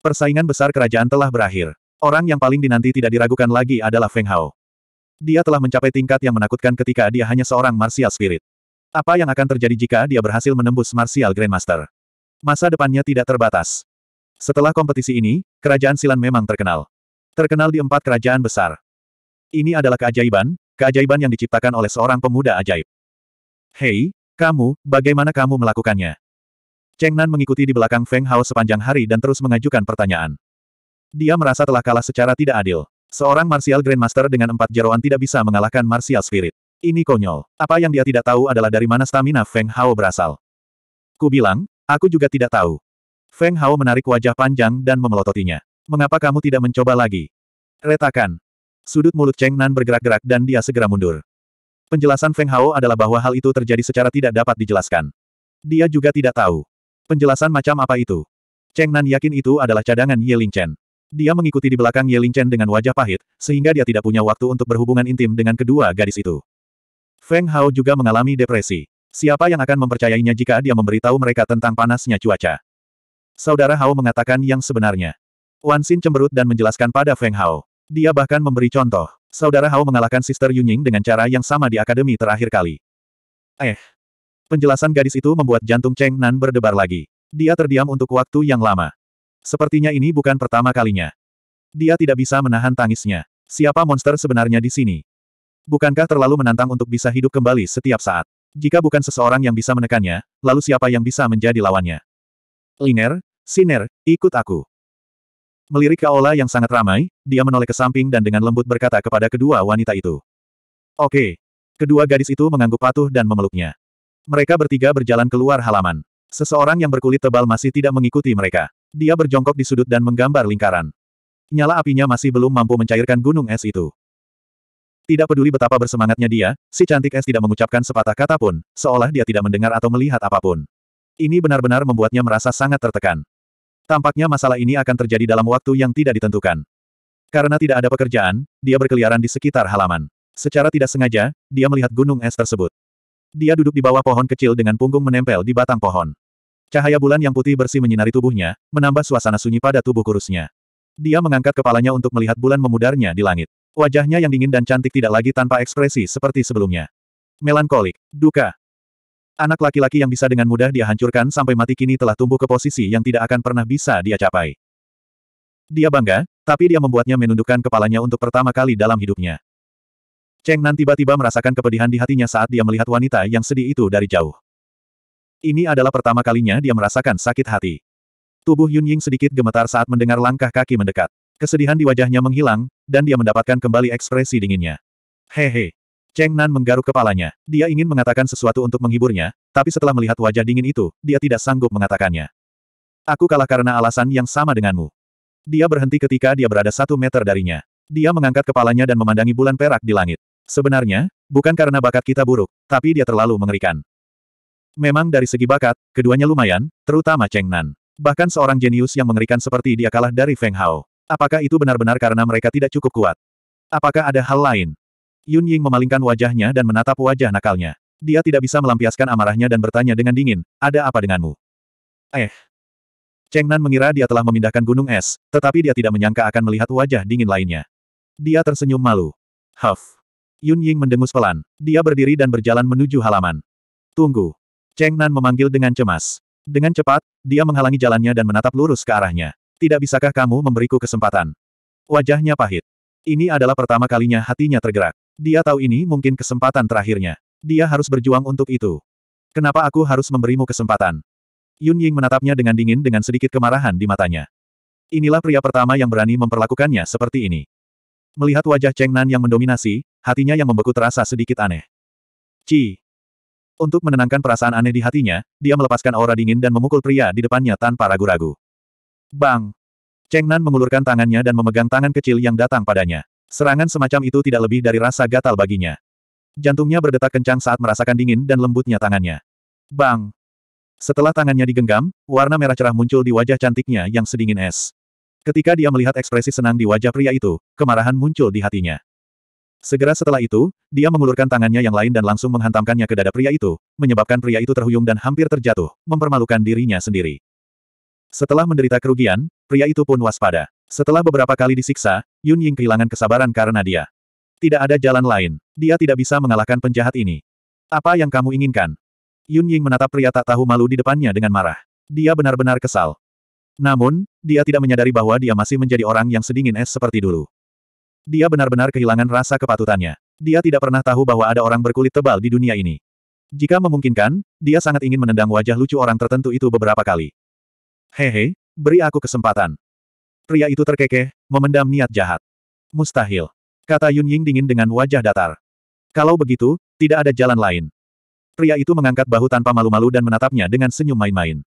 Persaingan besar kerajaan telah berakhir. Orang yang paling dinanti tidak diragukan lagi adalah Feng Hao. Dia telah mencapai tingkat yang menakutkan ketika dia hanya seorang martial spirit. Apa yang akan terjadi jika dia berhasil menembus martial grandmaster? Masa depannya tidak terbatas. Setelah kompetisi ini, kerajaan Silan memang terkenal. Terkenal di empat kerajaan besar. Ini adalah keajaiban, keajaiban yang diciptakan oleh seorang pemuda ajaib. Hei, kamu, bagaimana kamu melakukannya? Cheng Nan mengikuti di belakang Feng Hao sepanjang hari dan terus mengajukan pertanyaan. Dia merasa telah kalah secara tidak adil. Seorang Martial Grandmaster dengan empat jeroan tidak bisa mengalahkan Martial Spirit. Ini konyol. Apa yang dia tidak tahu adalah dari mana stamina Feng Hao berasal. Ku bilang, aku juga tidak tahu. Feng Hao menarik wajah panjang dan memelototinya. Mengapa kamu tidak mencoba lagi? Retakan. Sudut mulut Cheng Nan bergerak-gerak dan dia segera mundur. Penjelasan Feng Hao adalah bahwa hal itu terjadi secara tidak dapat dijelaskan. Dia juga tidak tahu. Penjelasan macam apa itu? Cheng Nan yakin itu adalah cadangan Ye Ling Chen. Dia mengikuti di belakang Ye Ling Chen dengan wajah pahit, sehingga dia tidak punya waktu untuk berhubungan intim dengan kedua gadis itu. Feng Hao juga mengalami depresi. Siapa yang akan mempercayainya jika dia memberitahu mereka tentang panasnya cuaca? Saudara Hao mengatakan yang sebenarnya. Wan Xin cemberut dan menjelaskan pada Feng Hao. Dia bahkan memberi contoh. Saudara Hao mengalahkan Sister Yunying dengan cara yang sama di akademi terakhir kali. Eh, Penjelasan gadis itu membuat jantung Cheng Nan berdebar lagi. Dia terdiam untuk waktu yang lama. Sepertinya ini bukan pertama kalinya. Dia tidak bisa menahan tangisnya. Siapa monster sebenarnya di sini? Bukankah terlalu menantang untuk bisa hidup kembali setiap saat? Jika bukan seseorang yang bisa menekannya, lalu siapa yang bisa menjadi lawannya? Liner, Siner, ikut aku. Melirik ke yang sangat ramai, dia menoleh ke samping dan dengan lembut berkata kepada kedua wanita itu. Oke. Kedua gadis itu mengangguk patuh dan memeluknya. Mereka bertiga berjalan keluar halaman. Seseorang yang berkulit tebal masih tidak mengikuti mereka. Dia berjongkok di sudut dan menggambar lingkaran. Nyala apinya masih belum mampu mencairkan gunung es itu. Tidak peduli betapa bersemangatnya dia, si cantik es tidak mengucapkan sepatah kata pun, seolah dia tidak mendengar atau melihat apapun. Ini benar-benar membuatnya merasa sangat tertekan. Tampaknya masalah ini akan terjadi dalam waktu yang tidak ditentukan. Karena tidak ada pekerjaan, dia berkeliaran di sekitar halaman. Secara tidak sengaja, dia melihat gunung es tersebut. Dia duduk di bawah pohon kecil dengan punggung menempel di batang pohon. Cahaya bulan yang putih bersih menyinari tubuhnya, menambah suasana sunyi pada tubuh kurusnya. Dia mengangkat kepalanya untuk melihat bulan memudarnya di langit. Wajahnya yang dingin dan cantik tidak lagi tanpa ekspresi seperti sebelumnya. Melankolik, duka. Anak laki-laki yang bisa dengan mudah dia hancurkan sampai mati kini telah tumbuh ke posisi yang tidak akan pernah bisa dia capai. Dia bangga, tapi dia membuatnya menundukkan kepalanya untuk pertama kali dalam hidupnya. Cheng Nan tiba-tiba merasakan kepedihan di hatinya saat dia melihat wanita yang sedih itu dari jauh. Ini adalah pertama kalinya dia merasakan sakit hati. Tubuh Yun Ying sedikit gemetar saat mendengar langkah kaki mendekat. Kesedihan di wajahnya menghilang, dan dia mendapatkan kembali ekspresi dinginnya. Hehe. Cheng Nan menggaruk kepalanya. Dia ingin mengatakan sesuatu untuk menghiburnya, tapi setelah melihat wajah dingin itu, dia tidak sanggup mengatakannya. Aku kalah karena alasan yang sama denganmu. Dia berhenti ketika dia berada satu meter darinya. Dia mengangkat kepalanya dan memandangi bulan perak di langit. Sebenarnya, bukan karena bakat kita buruk, tapi dia terlalu mengerikan. Memang dari segi bakat, keduanya lumayan, terutama Cheng Nan. Bahkan seorang jenius yang mengerikan seperti dia kalah dari Feng Hao. Apakah itu benar-benar karena mereka tidak cukup kuat? Apakah ada hal lain? Yun Ying memalingkan wajahnya dan menatap wajah nakalnya. Dia tidak bisa melampiaskan amarahnya dan bertanya dengan dingin, ada apa denganmu? Eh. Cheng Nan mengira dia telah memindahkan gunung es, tetapi dia tidak menyangka akan melihat wajah dingin lainnya. Dia tersenyum malu. Huff. Yun Ying mendengus pelan. Dia berdiri dan berjalan menuju halaman. Tunggu. Cheng Nan memanggil dengan cemas. Dengan cepat, dia menghalangi jalannya dan menatap lurus ke arahnya. Tidak bisakah kamu memberiku kesempatan? Wajahnya pahit. Ini adalah pertama kalinya hatinya tergerak. Dia tahu ini mungkin kesempatan terakhirnya. Dia harus berjuang untuk itu. Kenapa aku harus memberimu kesempatan? Yun Ying menatapnya dengan dingin dengan sedikit kemarahan di matanya. Inilah pria pertama yang berani memperlakukannya seperti ini. Melihat wajah Cheng Nan yang mendominasi, hatinya yang membeku terasa sedikit aneh. Ci. Untuk menenangkan perasaan aneh di hatinya, dia melepaskan aura dingin dan memukul pria di depannya tanpa ragu-ragu. Bang! Cheng Nan mengulurkan tangannya dan memegang tangan kecil yang datang padanya. Serangan semacam itu tidak lebih dari rasa gatal baginya. Jantungnya berdetak kencang saat merasakan dingin dan lembutnya tangannya. Bang! Setelah tangannya digenggam, warna merah cerah muncul di wajah cantiknya yang sedingin es. Ketika dia melihat ekspresi senang di wajah pria itu, kemarahan muncul di hatinya. Segera setelah itu, dia mengulurkan tangannya yang lain dan langsung menghantamkannya ke dada pria itu, menyebabkan pria itu terhuyung dan hampir terjatuh, mempermalukan dirinya sendiri. Setelah menderita kerugian, pria itu pun waspada. Setelah beberapa kali disiksa, Yun Ying kehilangan kesabaran karena dia. Tidak ada jalan lain. Dia tidak bisa mengalahkan penjahat ini. Apa yang kamu inginkan? Yun Ying menatap pria tak tahu malu di depannya dengan marah. Dia benar-benar kesal. Namun, dia tidak menyadari bahwa dia masih menjadi orang yang sedingin es seperti dulu. Dia benar-benar kehilangan rasa kepatutannya. Dia tidak pernah tahu bahwa ada orang berkulit tebal di dunia ini. Jika memungkinkan, dia sangat ingin menendang wajah lucu orang tertentu itu beberapa kali. Hehe, beri aku kesempatan. Pria itu terkekeh, memendam niat jahat. Mustahil. Kata Yun Ying dingin dengan wajah datar. Kalau begitu, tidak ada jalan lain. Pria itu mengangkat bahu tanpa malu-malu dan menatapnya dengan senyum main-main.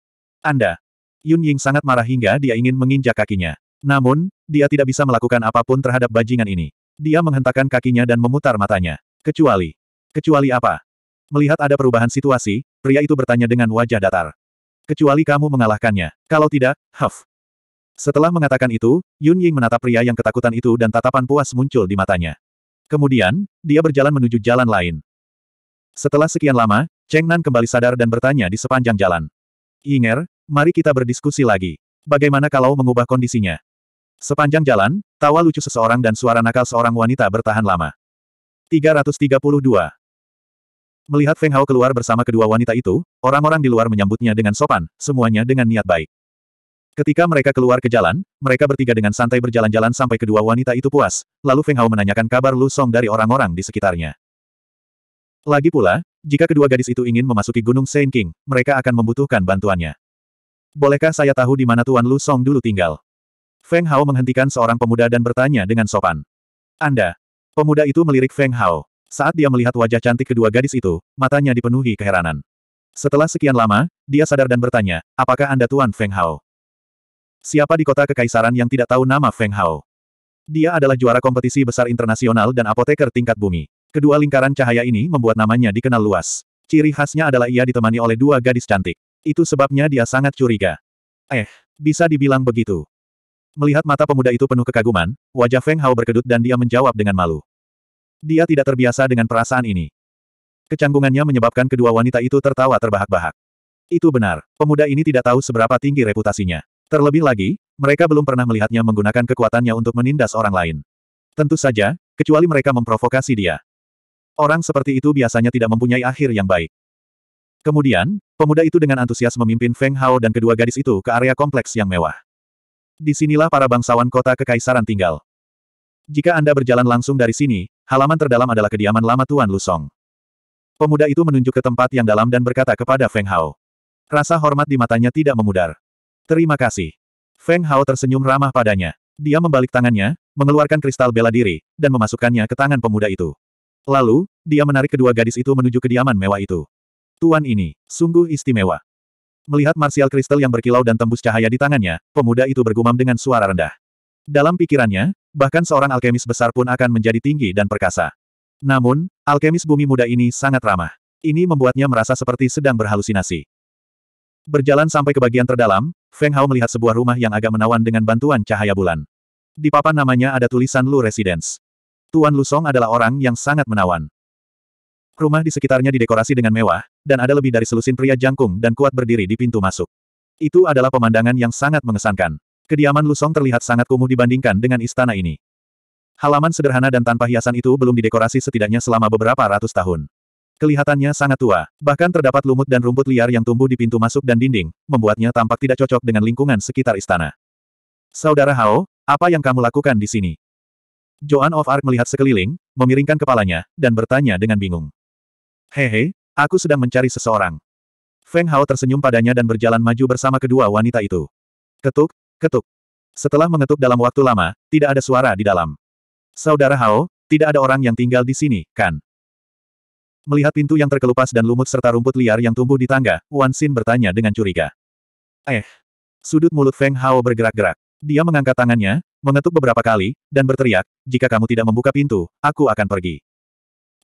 Anda, Yun Ying sangat marah hingga dia ingin menginjak kakinya. Namun, dia tidak bisa melakukan apapun terhadap bajingan ini. Dia menghentakkan kakinya dan memutar matanya. Kecuali. Kecuali apa? Melihat ada perubahan situasi, pria itu bertanya dengan wajah datar. Kecuali kamu mengalahkannya. Kalau tidak, huff. Setelah mengatakan itu, Yun Ying menatap pria yang ketakutan itu dan tatapan puas muncul di matanya. Kemudian, dia berjalan menuju jalan lain. Setelah sekian lama, Cheng Nan kembali sadar dan bertanya di sepanjang jalan. Ying'er. Mari kita berdiskusi lagi. Bagaimana kalau mengubah kondisinya? Sepanjang jalan, tawa lucu seseorang dan suara nakal seorang wanita bertahan lama. 332. Melihat Feng Hao keluar bersama kedua wanita itu, orang-orang di luar menyambutnya dengan sopan, semuanya dengan niat baik. Ketika mereka keluar ke jalan, mereka bertiga dengan santai berjalan-jalan sampai kedua wanita itu puas, lalu Feng Hao menanyakan kabar Lu Song dari orang-orang di sekitarnya. Lagi pula, jika kedua gadis itu ingin memasuki Gunung Saint King, mereka akan membutuhkan bantuannya. Bolehkah saya tahu di mana Tuan Lu Song dulu tinggal? Feng Hao menghentikan seorang pemuda dan bertanya dengan sopan. Anda. Pemuda itu melirik Feng Hao. Saat dia melihat wajah cantik kedua gadis itu, matanya dipenuhi keheranan. Setelah sekian lama, dia sadar dan bertanya, apakah Anda Tuan Feng Hao? Siapa di kota kekaisaran yang tidak tahu nama Feng Hao? Dia adalah juara kompetisi besar internasional dan apoteker tingkat bumi. Kedua lingkaran cahaya ini membuat namanya dikenal luas. Ciri khasnya adalah ia ditemani oleh dua gadis cantik. Itu sebabnya dia sangat curiga. Eh, bisa dibilang begitu. Melihat mata pemuda itu penuh kekaguman, wajah Feng Hao berkedut dan dia menjawab dengan malu. Dia tidak terbiasa dengan perasaan ini. Kecanggungannya menyebabkan kedua wanita itu tertawa terbahak-bahak. Itu benar, pemuda ini tidak tahu seberapa tinggi reputasinya. Terlebih lagi, mereka belum pernah melihatnya menggunakan kekuatannya untuk menindas orang lain. Tentu saja, kecuali mereka memprovokasi dia. Orang seperti itu biasanya tidak mempunyai akhir yang baik. Kemudian, Pemuda itu dengan antusias memimpin Feng Hao dan kedua gadis itu ke area kompleks yang mewah. Disinilah para bangsawan kota kekaisaran tinggal. Jika Anda berjalan langsung dari sini, halaman terdalam adalah kediaman lama Tuan Lusong. Pemuda itu menunjuk ke tempat yang dalam dan berkata kepada Feng Hao. Rasa hormat di matanya tidak memudar. Terima kasih. Feng Hao tersenyum ramah padanya. Dia membalik tangannya, mengeluarkan kristal bela diri, dan memasukkannya ke tangan pemuda itu. Lalu, dia menarik kedua gadis itu menuju kediaman mewah itu. Tuan ini, sungguh istimewa. Melihat marsial kristal yang berkilau dan tembus cahaya di tangannya, pemuda itu bergumam dengan suara rendah. Dalam pikirannya, bahkan seorang alkemis besar pun akan menjadi tinggi dan perkasa. Namun, alkemis bumi muda ini sangat ramah. Ini membuatnya merasa seperti sedang berhalusinasi. Berjalan sampai ke bagian terdalam, Feng Hao melihat sebuah rumah yang agak menawan dengan bantuan cahaya bulan. Di papan namanya ada tulisan Lu Residence. Tuan Lu Song adalah orang yang sangat menawan. Rumah di sekitarnya didekorasi dengan mewah, dan ada lebih dari selusin pria jangkung dan kuat berdiri di pintu masuk. Itu adalah pemandangan yang sangat mengesankan. Kediaman Lusong terlihat sangat kumuh dibandingkan dengan istana ini. Halaman sederhana dan tanpa hiasan itu belum didekorasi setidaknya selama beberapa ratus tahun. Kelihatannya sangat tua, bahkan terdapat lumut dan rumput liar yang tumbuh di pintu masuk dan dinding, membuatnya tampak tidak cocok dengan lingkungan sekitar istana. Saudara Hao, apa yang kamu lakukan di sini? Joan of Arc melihat sekeliling, memiringkan kepalanya, dan bertanya dengan bingung. Hehe, aku sedang mencari seseorang. Feng Hao tersenyum padanya dan berjalan maju bersama kedua wanita itu. Ketuk, ketuk. Setelah mengetuk dalam waktu lama, tidak ada suara di dalam. Saudara Hao, tidak ada orang yang tinggal di sini, kan? Melihat pintu yang terkelupas dan lumut serta rumput liar yang tumbuh di tangga, Wan Xin bertanya dengan curiga. Eh. Sudut mulut Feng Hao bergerak-gerak. Dia mengangkat tangannya, mengetuk beberapa kali, dan berteriak, jika kamu tidak membuka pintu, aku akan pergi.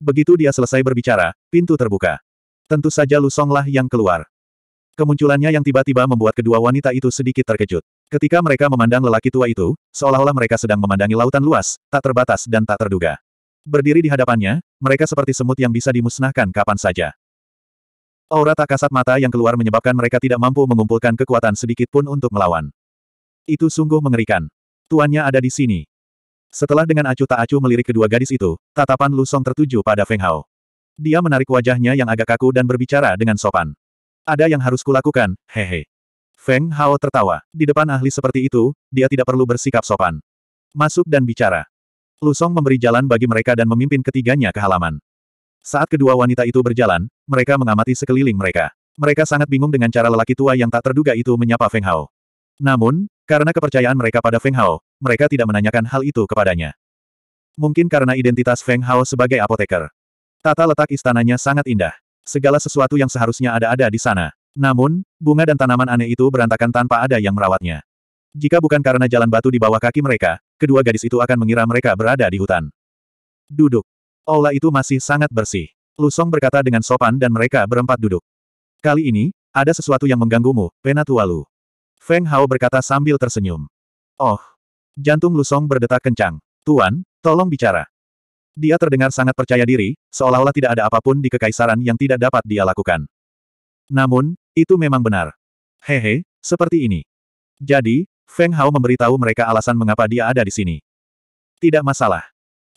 Begitu dia selesai berbicara, pintu terbuka. Tentu saja Lu Songlah yang keluar. Kemunculannya yang tiba-tiba membuat kedua wanita itu sedikit terkejut. Ketika mereka memandang lelaki tua itu, seolah-olah mereka sedang memandangi lautan luas, tak terbatas dan tak terduga. Berdiri di hadapannya, mereka seperti semut yang bisa dimusnahkan kapan saja. Aura tak kasat mata yang keluar menyebabkan mereka tidak mampu mengumpulkan kekuatan sedikit pun untuk melawan. Itu sungguh mengerikan. Tuannya ada di sini. Setelah dengan acuh tak acuh melirik kedua gadis itu, tatapan Lu Song tertuju pada Feng Hao. Dia menarik wajahnya yang agak kaku dan berbicara dengan sopan. Ada yang harus kulakukan, hehe. Feng Hao tertawa. Di depan ahli seperti itu, dia tidak perlu bersikap sopan. Masuk dan bicara. Lu Song memberi jalan bagi mereka dan memimpin ketiganya ke halaman. Saat kedua wanita itu berjalan, mereka mengamati sekeliling mereka. Mereka sangat bingung dengan cara lelaki tua yang tak terduga itu menyapa Feng Hao. Namun, karena kepercayaan mereka pada Feng Hao, mereka tidak menanyakan hal itu kepadanya. Mungkin karena identitas Feng Hao sebagai apoteker. Tata letak istananya sangat indah. Segala sesuatu yang seharusnya ada-ada di sana. Namun, bunga dan tanaman aneh itu berantakan tanpa ada yang merawatnya. Jika bukan karena jalan batu di bawah kaki mereka, kedua gadis itu akan mengira mereka berada di hutan. Duduk. Aula itu masih sangat bersih. Lusong berkata dengan sopan dan mereka berempat duduk. Kali ini, ada sesuatu yang mengganggumu, Penatualu. Feng Hao berkata sambil tersenyum. Oh. Jantung Lusong berdetak kencang. Tuan, tolong bicara. Dia terdengar sangat percaya diri, seolah-olah tidak ada apapun di kekaisaran yang tidak dapat dia lakukan. Namun, itu memang benar. Hehe, seperti ini. Jadi, Feng Hao memberitahu mereka alasan mengapa dia ada di sini. Tidak masalah.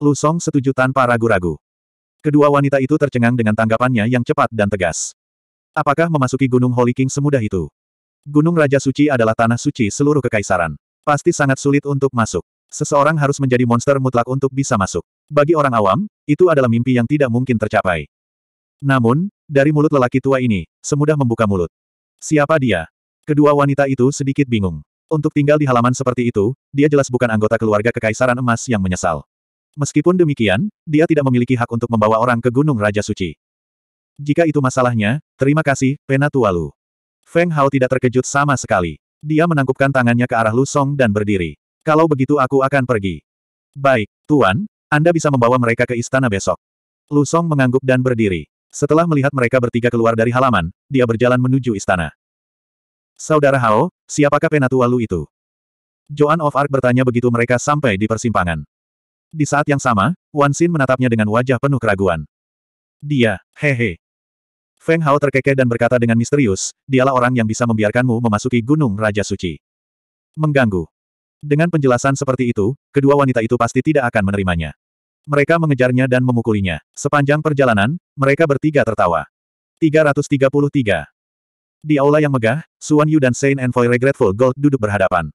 Lusong setuju tanpa ragu-ragu. Kedua wanita itu tercengang dengan tanggapannya yang cepat dan tegas. Apakah memasuki Gunung Holy King semudah itu? Gunung Raja Suci adalah tanah suci seluruh kekaisaran. Pasti sangat sulit untuk masuk. Seseorang harus menjadi monster mutlak untuk bisa masuk. Bagi orang awam, itu adalah mimpi yang tidak mungkin tercapai. Namun, dari mulut lelaki tua ini, semudah membuka mulut. Siapa dia? Kedua wanita itu sedikit bingung. Untuk tinggal di halaman seperti itu, dia jelas bukan anggota keluarga kekaisaran emas yang menyesal. Meskipun demikian, dia tidak memiliki hak untuk membawa orang ke Gunung Raja Suci. Jika itu masalahnya, terima kasih, Penatualu. Lu. Feng Hao tidak terkejut sama sekali. Dia menangkupkan tangannya ke arah Lu Song dan berdiri. Kalau begitu aku akan pergi. Baik, Tuan, Anda bisa membawa mereka ke istana besok. Lu Song mengangguk dan berdiri. Setelah melihat mereka bertiga keluar dari halaman, dia berjalan menuju istana. Saudara Hao, siapakah penatua Lu itu? Joan of Arc bertanya begitu mereka sampai di persimpangan. Di saat yang sama, Wan Xin menatapnya dengan wajah penuh keraguan. Dia, hehe, Feng Hao terkekeh dan berkata dengan misterius, dialah orang yang bisa membiarkanmu memasuki Gunung Raja Suci. Mengganggu. Dengan penjelasan seperti itu, kedua wanita itu pasti tidak akan menerimanya. Mereka mengejarnya dan memukulinya. Sepanjang perjalanan, mereka bertiga tertawa. 333. Di aula yang megah, Suan Yu dan Saint Envoy Regretful Gold duduk berhadapan.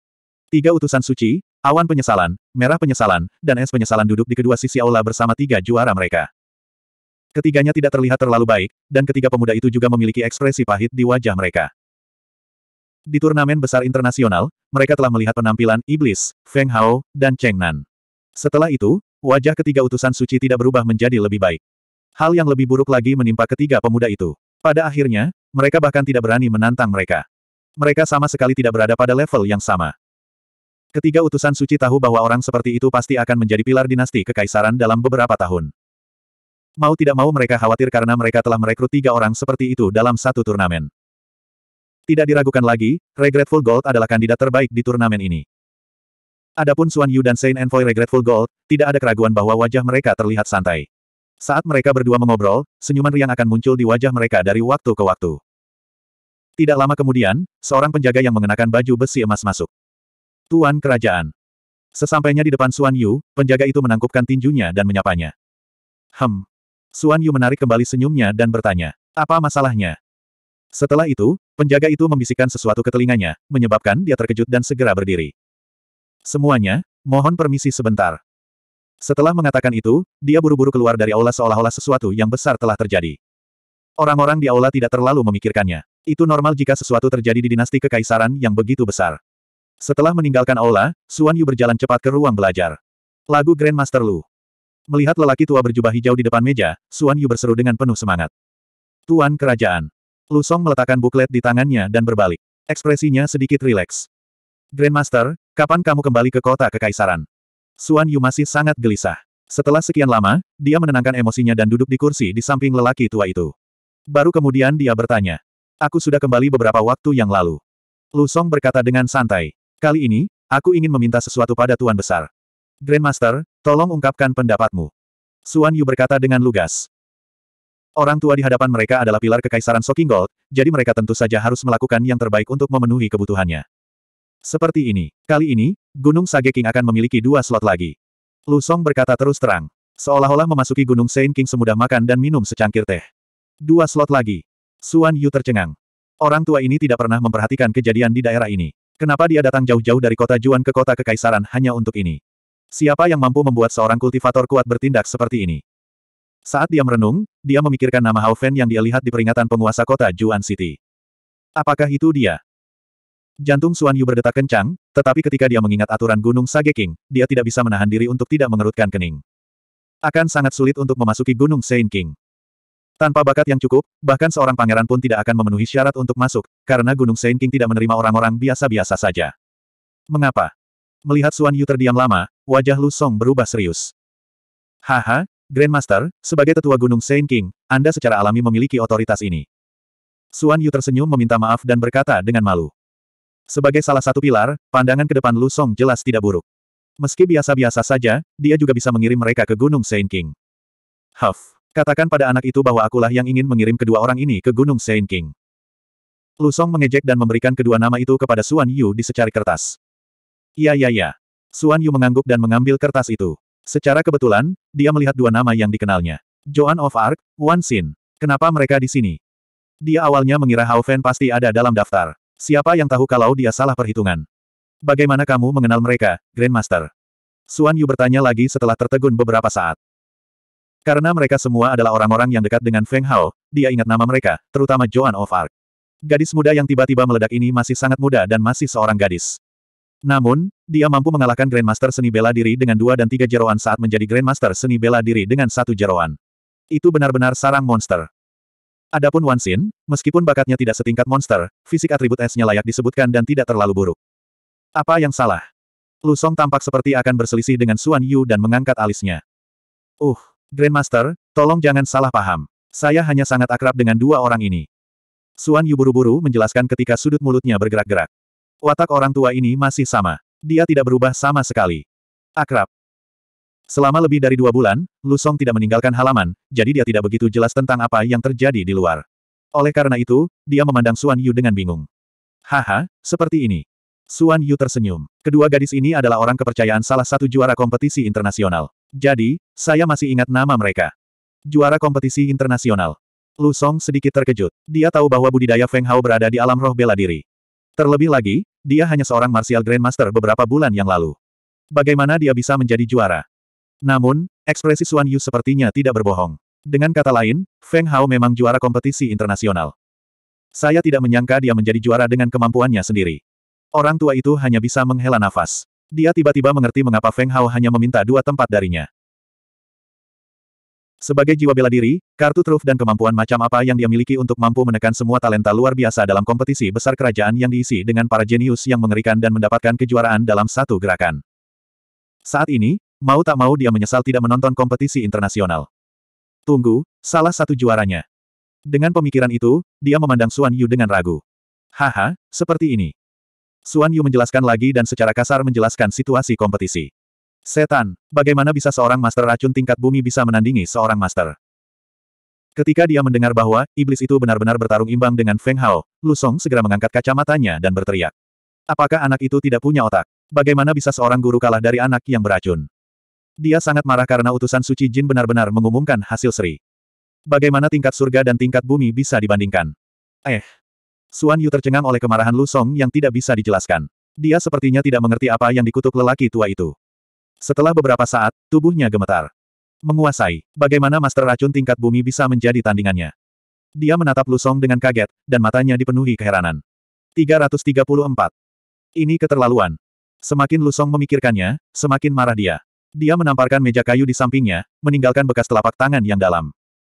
Tiga utusan suci, awan penyesalan, merah penyesalan, dan es penyesalan duduk di kedua sisi aula bersama tiga juara mereka. Ketiganya tidak terlihat terlalu baik, dan ketiga pemuda itu juga memiliki ekspresi pahit di wajah mereka. Di turnamen besar internasional, mereka telah melihat penampilan Iblis, Feng Hao, dan Cheng Nan. Setelah itu, wajah ketiga utusan suci tidak berubah menjadi lebih baik. Hal yang lebih buruk lagi menimpa ketiga pemuda itu. Pada akhirnya, mereka bahkan tidak berani menantang mereka. Mereka sama sekali tidak berada pada level yang sama. Ketiga utusan suci tahu bahwa orang seperti itu pasti akan menjadi pilar dinasti kekaisaran dalam beberapa tahun. Mau tidak mau mereka khawatir karena mereka telah merekrut tiga orang seperti itu dalam satu turnamen. Tidak diragukan lagi, Regretful Gold adalah kandidat terbaik di turnamen ini. Adapun Suan Yu dan Saint Envoy Regretful Gold, tidak ada keraguan bahwa wajah mereka terlihat santai. Saat mereka berdua mengobrol, senyuman riang akan muncul di wajah mereka dari waktu ke waktu. Tidak lama kemudian, seorang penjaga yang mengenakan baju besi emas masuk. Tuan Kerajaan. Sesampainya di depan Suan Yu, penjaga itu menangkupkan tinjunya dan menyapanya. Hem, Suan Yu menarik kembali senyumnya dan bertanya, apa masalahnya? Setelah itu, penjaga itu membisikkan sesuatu ke telinganya, menyebabkan dia terkejut dan segera berdiri. Semuanya, mohon permisi sebentar. Setelah mengatakan itu, dia buru-buru keluar dari aula seolah-olah sesuatu yang besar telah terjadi. Orang-orang di aula tidak terlalu memikirkannya. Itu normal jika sesuatu terjadi di dinasti kekaisaran yang begitu besar. Setelah meninggalkan aula, Suan Yu berjalan cepat ke ruang belajar. Lagu Grandmaster Lu Melihat lelaki tua berjubah hijau di depan meja, Suan Yu berseru dengan penuh semangat. Tuan Kerajaan. Lu Song meletakkan buklet di tangannya dan berbalik. Ekspresinya sedikit rileks. Grandmaster, kapan kamu kembali ke kota kekaisaran? Suan Yu masih sangat gelisah. Setelah sekian lama, dia menenangkan emosinya dan duduk di kursi di samping lelaki tua itu. Baru kemudian dia bertanya. Aku sudah kembali beberapa waktu yang lalu. Lu Song berkata dengan santai. Kali ini, aku ingin meminta sesuatu pada Tuan Besar. Grandmaster, tolong ungkapkan pendapatmu. Suan Yu berkata dengan lugas. Orang tua di hadapan mereka adalah pilar kekaisaran Soking Gold, jadi mereka tentu saja harus melakukan yang terbaik untuk memenuhi kebutuhannya. Seperti ini. Kali ini, Gunung Sage King akan memiliki dua slot lagi. Lu Song berkata terus terang. Seolah-olah memasuki Gunung Saint King semudah makan dan minum secangkir teh. Dua slot lagi. Suan Yu tercengang. Orang tua ini tidak pernah memperhatikan kejadian di daerah ini. Kenapa dia datang jauh-jauh dari kota Juan ke kota Kekaisaran hanya untuk ini? Siapa yang mampu membuat seorang kultivator kuat bertindak seperti ini? Saat dia merenung, dia memikirkan nama Hao Fen yang dia lihat di peringatan penguasa kota Juan City. Apakah itu dia? Jantung Suan Yu berdetak kencang, tetapi ketika dia mengingat aturan Gunung Sage King, dia tidak bisa menahan diri untuk tidak mengerutkan kening. Akan sangat sulit untuk memasuki Gunung Sein King. Tanpa bakat yang cukup, bahkan seorang pangeran pun tidak akan memenuhi syarat untuk masuk, karena Gunung Sein King tidak menerima orang-orang biasa-biasa saja. Mengapa? Melihat Suan Yu terdiam lama, Wajah Lu Song berubah serius. Haha, Grandmaster, sebagai tetua Gunung Saint King, Anda secara alami memiliki otoritas ini. Suan Yu tersenyum meminta maaf dan berkata dengan malu. Sebagai salah satu pilar, pandangan ke depan Lu Song jelas tidak buruk. Meski biasa-biasa saja, dia juga bisa mengirim mereka ke Gunung Saint King. Huff, katakan pada anak itu bahwa akulah yang ingin mengirim kedua orang ini ke Gunung Saint King. Lu Song mengejek dan memberikan kedua nama itu kepada Suan Yu di secari kertas. Iya iya iya, Suan Yu mengangguk dan mengambil kertas itu. Secara kebetulan, dia melihat dua nama yang dikenalnya. Joan of Arc, Wan Xin. Kenapa mereka di sini? Dia awalnya mengira Hao Fen pasti ada dalam daftar. Siapa yang tahu kalau dia salah perhitungan? Bagaimana kamu mengenal mereka, Grandmaster? Suan Yu bertanya lagi setelah tertegun beberapa saat. Karena mereka semua adalah orang-orang yang dekat dengan Feng Hao, dia ingat nama mereka, terutama Joan of Arc. Gadis muda yang tiba-tiba meledak ini masih sangat muda dan masih seorang gadis. Namun, dia mampu mengalahkan Grandmaster seni bela diri dengan dua dan tiga jeroan saat menjadi Grandmaster seni bela diri dengan satu jeroan. Itu benar-benar sarang monster. Adapun Wan Xin, meskipun bakatnya tidak setingkat monster, fisik atribut esnya layak disebutkan dan tidak terlalu buruk. Apa yang salah? Lu Song tampak seperti akan berselisih dengan Suan Yu dan mengangkat alisnya. Uh, Grandmaster, tolong jangan salah paham. Saya hanya sangat akrab dengan dua orang ini. Suan Yu buru-buru menjelaskan ketika sudut mulutnya bergerak-gerak. Watak orang tua ini masih sama. Dia tidak berubah sama sekali. Akrab. Selama lebih dari dua bulan, Lu Song tidak meninggalkan halaman, jadi dia tidak begitu jelas tentang apa yang terjadi di luar. Oleh karena itu, dia memandang Suan Yu dengan bingung. Haha, seperti ini. Suan Yu tersenyum. Kedua gadis ini adalah orang kepercayaan salah satu juara kompetisi internasional. Jadi, saya masih ingat nama mereka. Juara kompetisi internasional. Lu Song sedikit terkejut. Dia tahu bahwa budidaya Feng Hao berada di alam roh bela diri. Terlebih lagi, dia hanya seorang martial grandmaster beberapa bulan yang lalu. Bagaimana dia bisa menjadi juara? Namun, ekspresi Xuan Yu sepertinya tidak berbohong. Dengan kata lain, Feng Hao memang juara kompetisi internasional. Saya tidak menyangka dia menjadi juara dengan kemampuannya sendiri. Orang tua itu hanya bisa menghela nafas. Dia tiba-tiba mengerti mengapa Feng Hao hanya meminta dua tempat darinya. Sebagai jiwa bela diri, kartu truf dan kemampuan macam apa yang dia miliki untuk mampu menekan semua talenta luar biasa dalam kompetisi besar kerajaan yang diisi dengan para jenius yang mengerikan dan mendapatkan kejuaraan dalam satu gerakan. Saat ini, mau tak mau dia menyesal tidak menonton kompetisi internasional. Tunggu, salah satu juaranya. Dengan pemikiran itu, dia memandang Suan Yu dengan ragu. Haha, seperti ini. Suan Yu menjelaskan lagi dan secara kasar menjelaskan situasi kompetisi. Setan, bagaimana bisa seorang master racun tingkat bumi bisa menandingi seorang master? Ketika dia mendengar bahwa iblis itu benar-benar bertarung imbang dengan Feng Hao, Lu Song segera mengangkat kacamatanya dan berteriak. Apakah anak itu tidak punya otak? Bagaimana bisa seorang guru kalah dari anak yang beracun? Dia sangat marah karena utusan suci jin benar-benar mengumumkan hasil seri. Bagaimana tingkat surga dan tingkat bumi bisa dibandingkan? Eh. Suan Yu tercengang oleh kemarahan Lu Song yang tidak bisa dijelaskan. Dia sepertinya tidak mengerti apa yang dikutuk lelaki tua itu. Setelah beberapa saat, tubuhnya gemetar. Menguasai, bagaimana master racun tingkat bumi bisa menjadi tandingannya. Dia menatap Lusong dengan kaget, dan matanya dipenuhi keheranan. 334. Ini keterlaluan. Semakin Lusong memikirkannya, semakin marah dia. Dia menamparkan meja kayu di sampingnya, meninggalkan bekas telapak tangan yang dalam.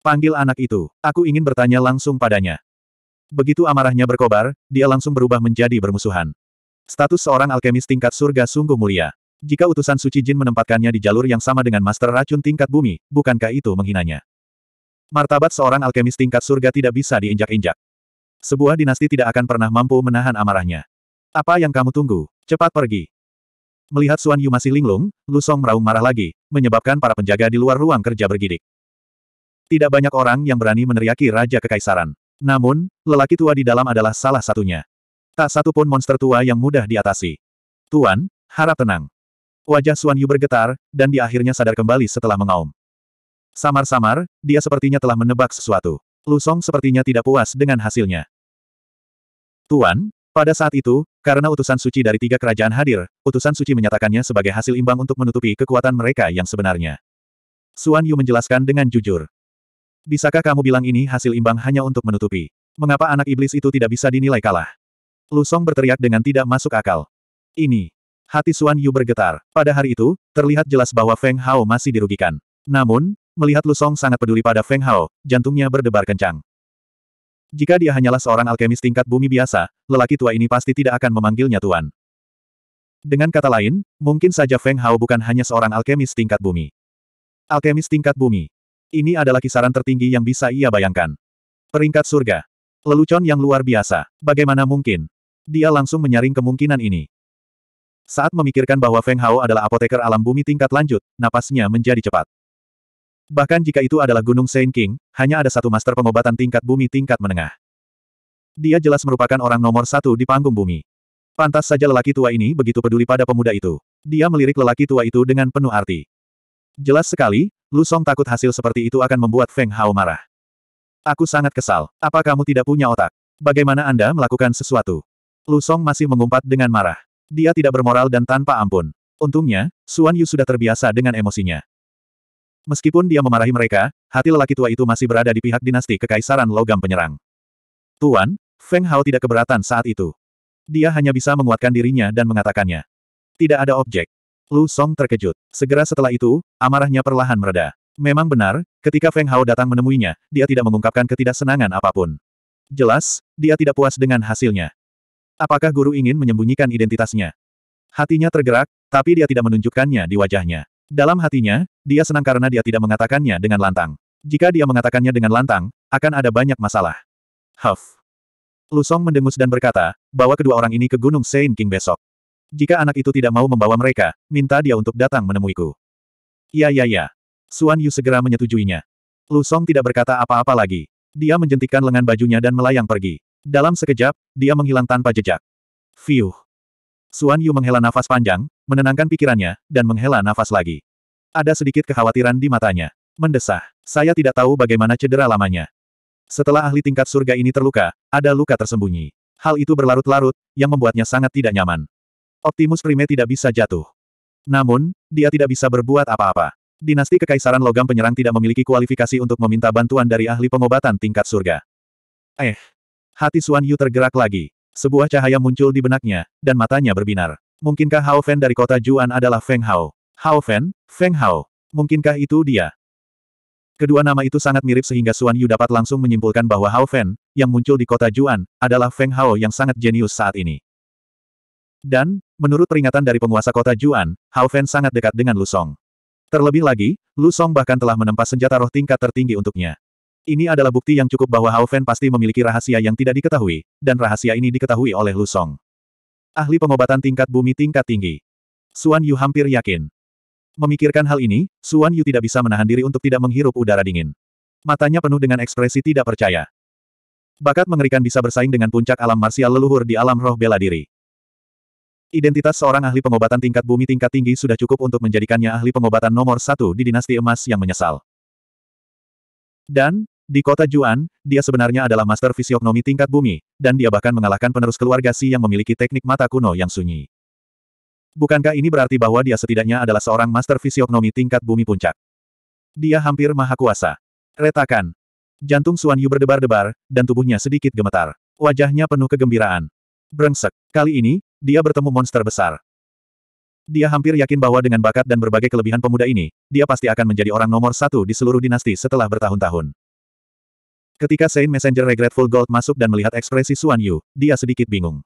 Panggil anak itu, aku ingin bertanya langsung padanya. Begitu amarahnya berkobar, dia langsung berubah menjadi bermusuhan. Status seorang alkemis tingkat surga sungguh mulia. Jika utusan suci jin menempatkannya di jalur yang sama dengan master racun tingkat bumi, bukankah itu menghinanya? Martabat seorang alkemis tingkat surga tidak bisa diinjak-injak. Sebuah dinasti tidak akan pernah mampu menahan amarahnya. Apa yang kamu tunggu? Cepat pergi. Melihat Suan Yu masih linglung, Lu Song meraung marah lagi, menyebabkan para penjaga di luar ruang kerja bergidik. Tidak banyak orang yang berani meneriaki Raja Kekaisaran. Namun, lelaki tua di dalam adalah salah satunya. Tak satu pun monster tua yang mudah diatasi. Tuan, harap tenang. Wajah Suan Yu bergetar, dan dia akhirnya sadar kembali setelah mengaum. Samar-samar, dia sepertinya telah menebak sesuatu. Lu Song sepertinya tidak puas dengan hasilnya. Tuan, pada saat itu, karena utusan suci dari tiga kerajaan hadir, utusan suci menyatakannya sebagai hasil imbang untuk menutupi kekuatan mereka yang sebenarnya. Suan Yu menjelaskan dengan jujur. Bisakah kamu bilang ini hasil imbang hanya untuk menutupi? Mengapa anak iblis itu tidak bisa dinilai kalah? Lu Song berteriak dengan tidak masuk akal. Ini, Hati Xuan Yu bergetar. Pada hari itu, terlihat jelas bahwa Feng Hao masih dirugikan. Namun, melihat Lu Song sangat peduli pada Feng Hao, jantungnya berdebar kencang. Jika dia hanyalah seorang alkemis tingkat bumi biasa, lelaki tua ini pasti tidak akan memanggilnya Tuan. Dengan kata lain, mungkin saja Feng Hao bukan hanya seorang alkemis tingkat bumi. Alkemis tingkat bumi. Ini adalah kisaran tertinggi yang bisa ia bayangkan. Peringkat surga. Lelucon yang luar biasa. Bagaimana mungkin? Dia langsung menyaring kemungkinan ini. Saat memikirkan bahwa Feng Hao adalah apoteker alam bumi tingkat lanjut, napasnya menjadi cepat. Bahkan jika itu adalah Gunung Saint King, hanya ada satu master pengobatan tingkat bumi tingkat menengah. Dia jelas merupakan orang nomor satu di panggung bumi. Pantas saja lelaki tua ini begitu peduli pada pemuda itu. Dia melirik lelaki tua itu dengan penuh arti. Jelas sekali, Lu Song takut hasil seperti itu akan membuat Feng Hao marah. Aku sangat kesal. Apa kamu tidak punya otak? Bagaimana Anda melakukan sesuatu? Lu Song masih mengumpat dengan marah. Dia tidak bermoral dan tanpa ampun. Untungnya, Suan Yu sudah terbiasa dengan emosinya. Meskipun dia memarahi mereka, hati lelaki tua itu masih berada di pihak dinasti Kekaisaran Logam Penyerang. Tuan, Feng Hao tidak keberatan saat itu. Dia hanya bisa menguatkan dirinya dan mengatakannya. Tidak ada objek. Lu Song terkejut. Segera setelah itu, amarahnya perlahan mereda. Memang benar, ketika Feng Hao datang menemuinya, dia tidak mengungkapkan ketidaksenangan apapun. Jelas, dia tidak puas dengan hasilnya. Apakah guru ingin menyembunyikan identitasnya? Hatinya tergerak, tapi dia tidak menunjukkannya di wajahnya. Dalam hatinya, dia senang karena dia tidak mengatakannya dengan lantang. Jika dia mengatakannya dengan lantang, akan ada banyak masalah. Huff. Lusong mendengus dan berkata, bawa kedua orang ini ke Gunung Saint King besok. Jika anak itu tidak mau membawa mereka, minta dia untuk datang menemuiku. Ya, ya, ya. Suan Yu segera menyetujuinya. Lusong tidak berkata apa-apa lagi. Dia menjentikkan lengan bajunya dan melayang pergi. Dalam sekejap, dia menghilang tanpa jejak. Fiuh. Suan Yu menghela nafas panjang, menenangkan pikirannya, dan menghela nafas lagi. Ada sedikit kekhawatiran di matanya. Mendesah. Saya tidak tahu bagaimana cedera lamanya. Setelah ahli tingkat surga ini terluka, ada luka tersembunyi. Hal itu berlarut-larut, yang membuatnya sangat tidak nyaman. Optimus Prime tidak bisa jatuh. Namun, dia tidak bisa berbuat apa-apa. Dinasti Kekaisaran Logam penyerang tidak memiliki kualifikasi untuk meminta bantuan dari ahli pengobatan tingkat surga. Eh, Hati Suan Yu tergerak lagi. Sebuah cahaya muncul di benaknya, dan matanya berbinar. Mungkinkah Hao Fen dari kota Juan adalah Feng Hao? Hao Fen, Feng Hao. Mungkinkah itu dia? Kedua nama itu sangat mirip sehingga Suan Yu dapat langsung menyimpulkan bahwa Hao Fen, yang muncul di kota Juan, adalah Feng Hao yang sangat jenius saat ini. Dan, menurut peringatan dari penguasa kota Juan, Hao Fen sangat dekat dengan Lu Song. Terlebih lagi, Lu Song bahkan telah menempa senjata roh tingkat tertinggi untuknya. Ini adalah bukti yang cukup bahwa Hao Fan pasti memiliki rahasia yang tidak diketahui, dan rahasia ini diketahui oleh Lu Song. Ahli pengobatan tingkat bumi tingkat tinggi. Suan Yu hampir yakin. Memikirkan hal ini, Suan Yu tidak bisa menahan diri untuk tidak menghirup udara dingin. Matanya penuh dengan ekspresi tidak percaya. Bakat mengerikan bisa bersaing dengan puncak alam marsial leluhur di alam roh bela diri. Identitas seorang ahli pengobatan tingkat bumi tingkat tinggi sudah cukup untuk menjadikannya ahli pengobatan nomor satu di dinasti emas yang menyesal. Dan, di kota Juan, dia sebenarnya adalah master fisiognomi tingkat bumi, dan dia bahkan mengalahkan penerus keluarga Si yang memiliki teknik mata kuno yang sunyi. Bukankah ini berarti bahwa dia setidaknya adalah seorang master fisiognomi tingkat bumi puncak? Dia hampir maha kuasa. Retakan. Jantung Suan Yu berdebar-debar, dan tubuhnya sedikit gemetar. Wajahnya penuh kegembiraan. Brengsek. Kali ini, dia bertemu monster besar. Dia hampir yakin bahwa dengan bakat dan berbagai kelebihan pemuda ini, dia pasti akan menjadi orang nomor satu di seluruh dinasti setelah bertahun-tahun. Ketika Saint Messenger Regretful Gold masuk dan melihat ekspresi Xuan Yu, dia sedikit bingung.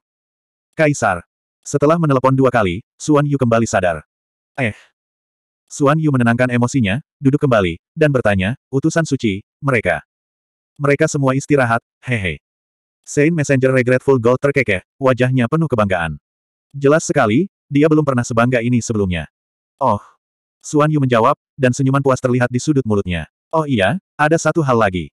Kaisar. Setelah menelepon dua kali, Xuan Yu kembali sadar. Eh. Xuan Yu menenangkan emosinya, duduk kembali, dan bertanya, utusan suci, mereka. Mereka semua istirahat, hehe. Saint Messenger Regretful Gold terkekeh, wajahnya penuh kebanggaan. Jelas sekali, dia belum pernah sebangga ini sebelumnya. Oh. Xuan Yu menjawab, dan senyuman puas terlihat di sudut mulutnya. Oh iya, ada satu hal lagi.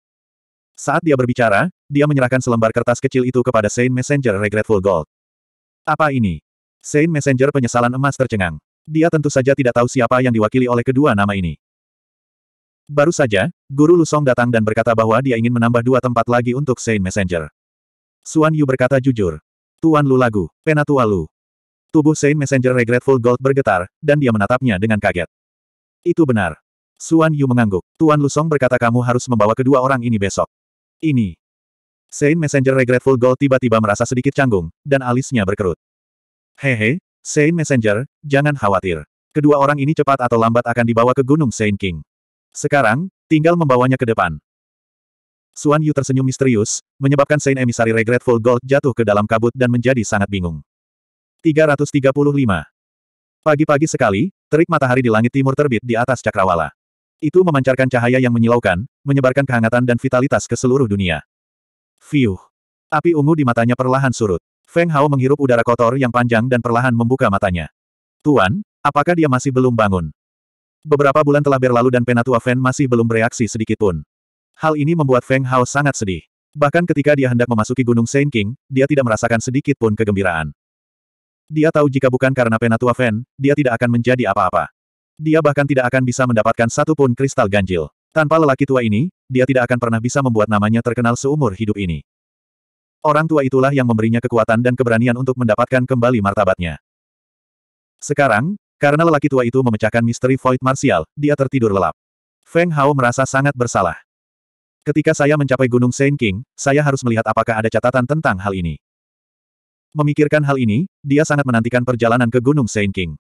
Saat dia berbicara, dia menyerahkan selembar kertas kecil itu kepada Saint Messenger Regretful Gold. Apa ini? Saint Messenger penyesalan emas tercengang. Dia tentu saja tidak tahu siapa yang diwakili oleh kedua nama ini. Baru saja, Guru Lusong datang dan berkata bahwa dia ingin menambah dua tempat lagi untuk Saint Messenger. Suan Yu berkata jujur. Tuan Lu lagu, penatua Lu. Tubuh Saint Messenger Regretful Gold bergetar, dan dia menatapnya dengan kaget. Itu benar. Suan Yu mengangguk. Tuan Lusong berkata kamu harus membawa kedua orang ini besok ini. Saint Messenger Regretful Gold tiba-tiba merasa sedikit canggung, dan alisnya berkerut. Hehe, Saint Messenger, jangan khawatir. Kedua orang ini cepat atau lambat akan dibawa ke Gunung Saint King. Sekarang, tinggal membawanya ke depan. Suan Yu tersenyum misterius, menyebabkan Saint Emissary Regretful Gold jatuh ke dalam kabut dan menjadi sangat bingung. 335. Pagi-pagi sekali, terik matahari di langit timur terbit di atas cakrawala. Itu memancarkan cahaya yang menyilaukan, menyebarkan kehangatan dan vitalitas ke seluruh dunia. Fiuh. Api ungu di matanya perlahan surut. Feng Hao menghirup udara kotor yang panjang dan perlahan membuka matanya. Tuan, apakah dia masih belum bangun? Beberapa bulan telah berlalu dan Penatua Feng masih belum bereaksi sedikitpun. Hal ini membuat Feng Hao sangat sedih. Bahkan ketika dia hendak memasuki Gunung Saint King, dia tidak merasakan sedikitpun kegembiraan. Dia tahu jika bukan karena Penatua Feng, dia tidak akan menjadi apa-apa. Dia bahkan tidak akan bisa mendapatkan satu pun kristal ganjil. Tanpa lelaki tua ini, dia tidak akan pernah bisa membuat namanya terkenal seumur hidup ini. Orang tua itulah yang memberinya kekuatan dan keberanian untuk mendapatkan kembali martabatnya. Sekarang, karena lelaki tua itu memecahkan misteri Void Martial, dia tertidur lelap. Feng Hao merasa sangat bersalah. Ketika saya mencapai Gunung Saint King, saya harus melihat apakah ada catatan tentang hal ini. Memikirkan hal ini, dia sangat menantikan perjalanan ke Gunung Saint King.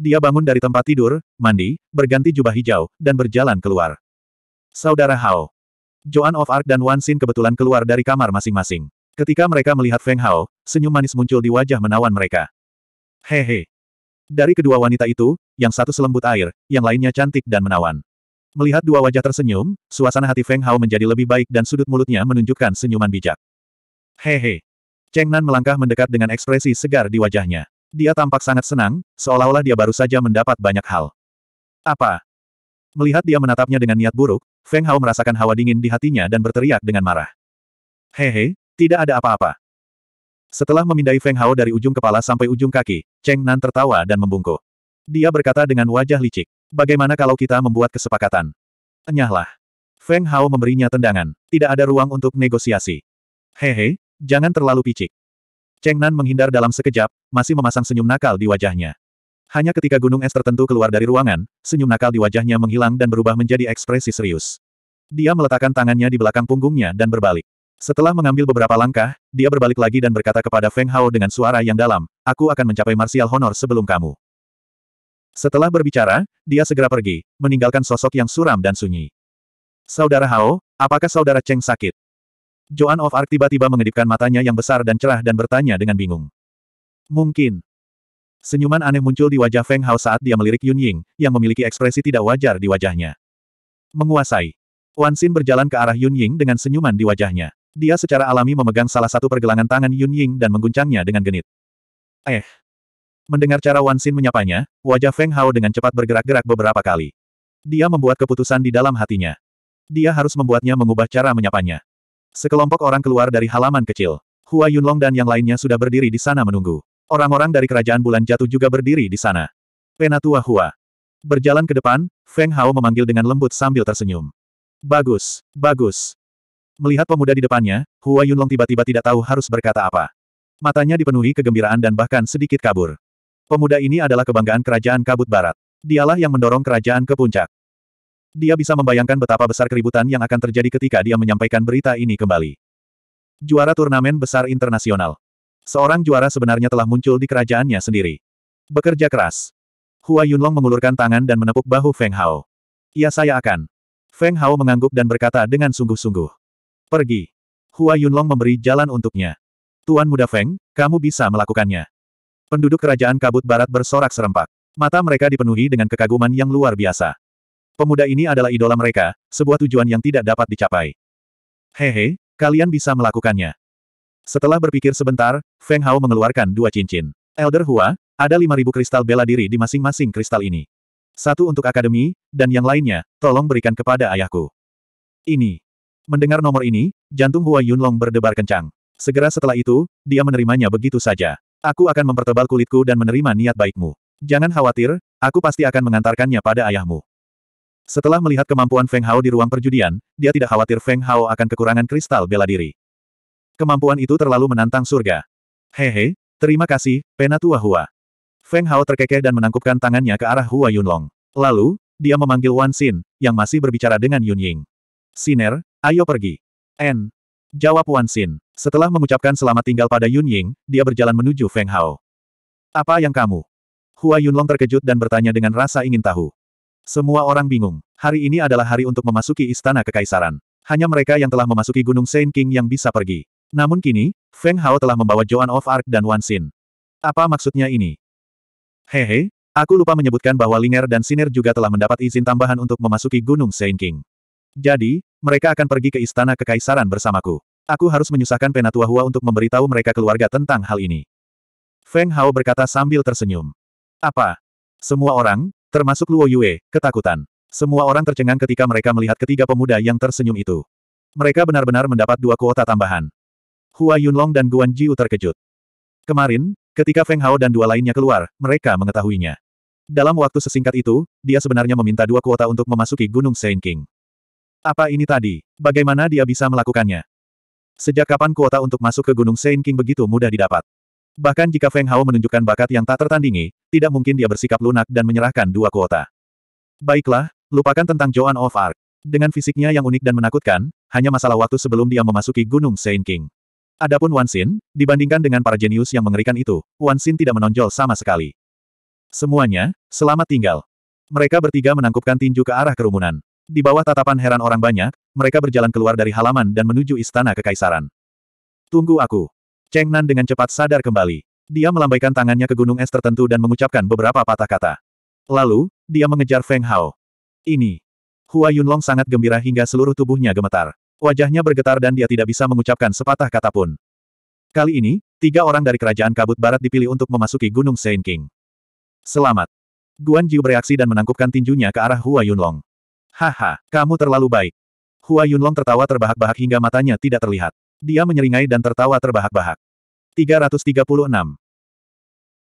Dia bangun dari tempat tidur, mandi, berganti jubah hijau, dan berjalan keluar. Saudara Hao. Joan of Arc dan Wan Xin kebetulan keluar dari kamar masing-masing. Ketika mereka melihat Feng Hao, senyum manis muncul di wajah menawan mereka. Hehe. Dari kedua wanita itu, yang satu selembut air, yang lainnya cantik dan menawan. Melihat dua wajah tersenyum, suasana hati Feng Hao menjadi lebih baik dan sudut mulutnya menunjukkan senyuman bijak. Hehe. He. Cheng Nan melangkah mendekat dengan ekspresi segar di wajahnya. Dia tampak sangat senang, seolah-olah dia baru saja mendapat banyak hal. Apa? Melihat dia menatapnya dengan niat buruk, Feng Hao merasakan hawa dingin di hatinya dan berteriak dengan marah. Hehe, tidak ada apa-apa. Setelah memindai Feng Hao dari ujung kepala sampai ujung kaki, Cheng Nan tertawa dan membungkuk. Dia berkata dengan wajah licik, bagaimana kalau kita membuat kesepakatan? Enyahlah. Feng Hao memberinya tendangan, tidak ada ruang untuk negosiasi. Hehe, jangan terlalu picik. Cheng Nan menghindar dalam sekejap, masih memasang senyum nakal di wajahnya. Hanya ketika gunung es tertentu keluar dari ruangan, senyum nakal di wajahnya menghilang dan berubah menjadi ekspresi serius. Dia meletakkan tangannya di belakang punggungnya dan berbalik. Setelah mengambil beberapa langkah, dia berbalik lagi dan berkata kepada Feng Hao dengan suara yang dalam, aku akan mencapai martial honor sebelum kamu. Setelah berbicara, dia segera pergi, meninggalkan sosok yang suram dan sunyi. Saudara Hao, apakah saudara Cheng sakit? Joan of Arc tiba-tiba mengedipkan matanya yang besar dan cerah dan bertanya dengan bingung. Mungkin. Senyuman aneh muncul di wajah Feng Hao saat dia melirik Yun Ying, yang memiliki ekspresi tidak wajar di wajahnya. Menguasai. Wan Xin berjalan ke arah Yun Ying dengan senyuman di wajahnya. Dia secara alami memegang salah satu pergelangan tangan Yun Ying dan mengguncangnya dengan genit. Eh. Mendengar cara Wan Xin menyapanya, wajah Feng Hao dengan cepat bergerak-gerak beberapa kali. Dia membuat keputusan di dalam hatinya. Dia harus membuatnya mengubah cara menyapanya. Sekelompok orang keluar dari halaman kecil. Hua Yunlong dan yang lainnya sudah berdiri di sana menunggu. Orang-orang dari kerajaan bulan jatuh juga berdiri di sana. Penatua Hua. Berjalan ke depan, Feng Hao memanggil dengan lembut sambil tersenyum. Bagus, bagus. Melihat pemuda di depannya, Hua Yunlong tiba-tiba tidak tahu harus berkata apa. Matanya dipenuhi kegembiraan dan bahkan sedikit kabur. Pemuda ini adalah kebanggaan kerajaan kabut barat. Dialah yang mendorong kerajaan ke puncak. Dia bisa membayangkan betapa besar keributan yang akan terjadi ketika dia menyampaikan berita ini kembali. Juara turnamen besar internasional. Seorang juara sebenarnya telah muncul di kerajaannya sendiri. Bekerja keras. Hua Yunlong mengulurkan tangan dan menepuk bahu Feng Hao. Ya saya akan. Feng Hao mengangguk dan berkata dengan sungguh-sungguh. Pergi. Hua Yunlong memberi jalan untuknya. Tuan muda Feng, kamu bisa melakukannya. Penduduk kerajaan kabut barat bersorak serempak. Mata mereka dipenuhi dengan kekaguman yang luar biasa. Pemuda ini adalah idola mereka, sebuah tujuan yang tidak dapat dicapai. Hehe, kalian bisa melakukannya. Setelah berpikir sebentar, Feng Hao mengeluarkan dua cincin. Elder Hua, ada 5.000 kristal bela diri di masing-masing kristal ini. Satu untuk akademi, dan yang lainnya, tolong berikan kepada ayahku. Ini. Mendengar nomor ini, jantung Hua Yunlong berdebar kencang. Segera setelah itu, dia menerimanya begitu saja. Aku akan mempertebal kulitku dan menerima niat baikmu. Jangan khawatir, aku pasti akan mengantarkannya pada ayahmu. Setelah melihat kemampuan Feng Hao di ruang perjudian, dia tidak khawatir Feng Hao akan kekurangan kristal bela diri. Kemampuan itu terlalu menantang surga. Hehe, terima kasih, Penatua Hua. Feng Hao terkekeh dan menangkupkan tangannya ke arah Hua Yunlong. Lalu, dia memanggil Wan Xin, yang masih berbicara dengan Yun Ying. Siner, ayo pergi. N. Jawab Wan Xin. Setelah mengucapkan selamat tinggal pada Yun Ying, dia berjalan menuju Feng Hao. Apa yang kamu? Hua Yunlong terkejut dan bertanya dengan rasa ingin tahu. Semua orang bingung. Hari ini adalah hari untuk memasuki istana kekaisaran. Hanya mereka yang telah memasuki Gunung Saint King yang bisa pergi. Namun kini, Feng Hao telah membawa Joan of Arc dan Wan Xin. Apa maksudnya ini? Hehe, aku lupa menyebutkan bahwa Linger dan Siner juga telah mendapat izin tambahan untuk memasuki Gunung Saint King. Jadi, mereka akan pergi ke istana kekaisaran bersamaku. Aku harus menyusahkan Penatua Hua untuk memberitahu mereka keluarga tentang hal ini. Feng Hao berkata sambil tersenyum. Apa? Semua orang, Termasuk Luo Yue, ketakutan. Semua orang tercengang ketika mereka melihat ketiga pemuda yang tersenyum itu. Mereka benar-benar mendapat dua kuota tambahan. Hua Yunlong dan Guan Jiu terkejut. Kemarin, ketika Feng Hao dan dua lainnya keluar, mereka mengetahuinya. Dalam waktu sesingkat itu, dia sebenarnya meminta dua kuota untuk memasuki Gunung Saint King. Apa ini tadi? Bagaimana dia bisa melakukannya? Sejak kapan kuota untuk masuk ke Gunung Saint King begitu mudah didapat? Bahkan jika Feng Hao menunjukkan bakat yang tak tertandingi, tidak mungkin dia bersikap lunak dan menyerahkan dua kuota. Baiklah, lupakan tentang Joan of Arc. Dengan fisiknya yang unik dan menakutkan, hanya masalah waktu sebelum dia memasuki Gunung Saint King. Adapun Wan Xin, dibandingkan dengan para jenius yang mengerikan itu, Wan Xin tidak menonjol sama sekali. Semuanya, selamat tinggal. Mereka bertiga menangkupkan tinju ke arah kerumunan. Di bawah tatapan heran orang banyak, mereka berjalan keluar dari halaman dan menuju istana kekaisaran. Tunggu aku. Cheng Nan dengan cepat sadar kembali. Dia melambaikan tangannya ke gunung es tertentu dan mengucapkan beberapa patah kata. Lalu, dia mengejar Feng Hao. Ini. Hua Yunlong sangat gembira hingga seluruh tubuhnya gemetar. Wajahnya bergetar dan dia tidak bisa mengucapkan sepatah kata pun. Kali ini, tiga orang dari kerajaan kabut barat dipilih untuk memasuki gunung Saint King. Selamat. Guan Jiu bereaksi dan menangkupkan tinjunya ke arah Hua Yunlong. Haha, kamu terlalu baik. Hua Yunlong tertawa terbahak-bahak hingga matanya tidak terlihat. Dia menyeringai dan tertawa terbahak-bahak. 336.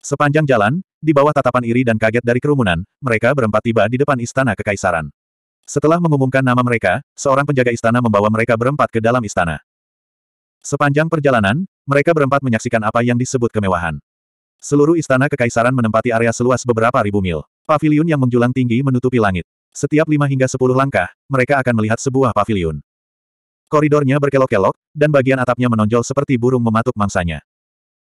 Sepanjang jalan, di bawah tatapan iri dan kaget dari kerumunan, mereka berempat tiba di depan istana kekaisaran. Setelah mengumumkan nama mereka, seorang penjaga istana membawa mereka berempat ke dalam istana. Sepanjang perjalanan, mereka berempat menyaksikan apa yang disebut kemewahan. Seluruh istana kekaisaran menempati area seluas beberapa ribu mil. Paviliun yang menjulang tinggi menutupi langit. Setiap lima hingga sepuluh langkah, mereka akan melihat sebuah paviliun. Koridornya berkelok-kelok, dan bagian atapnya menonjol seperti burung mematuk mangsanya.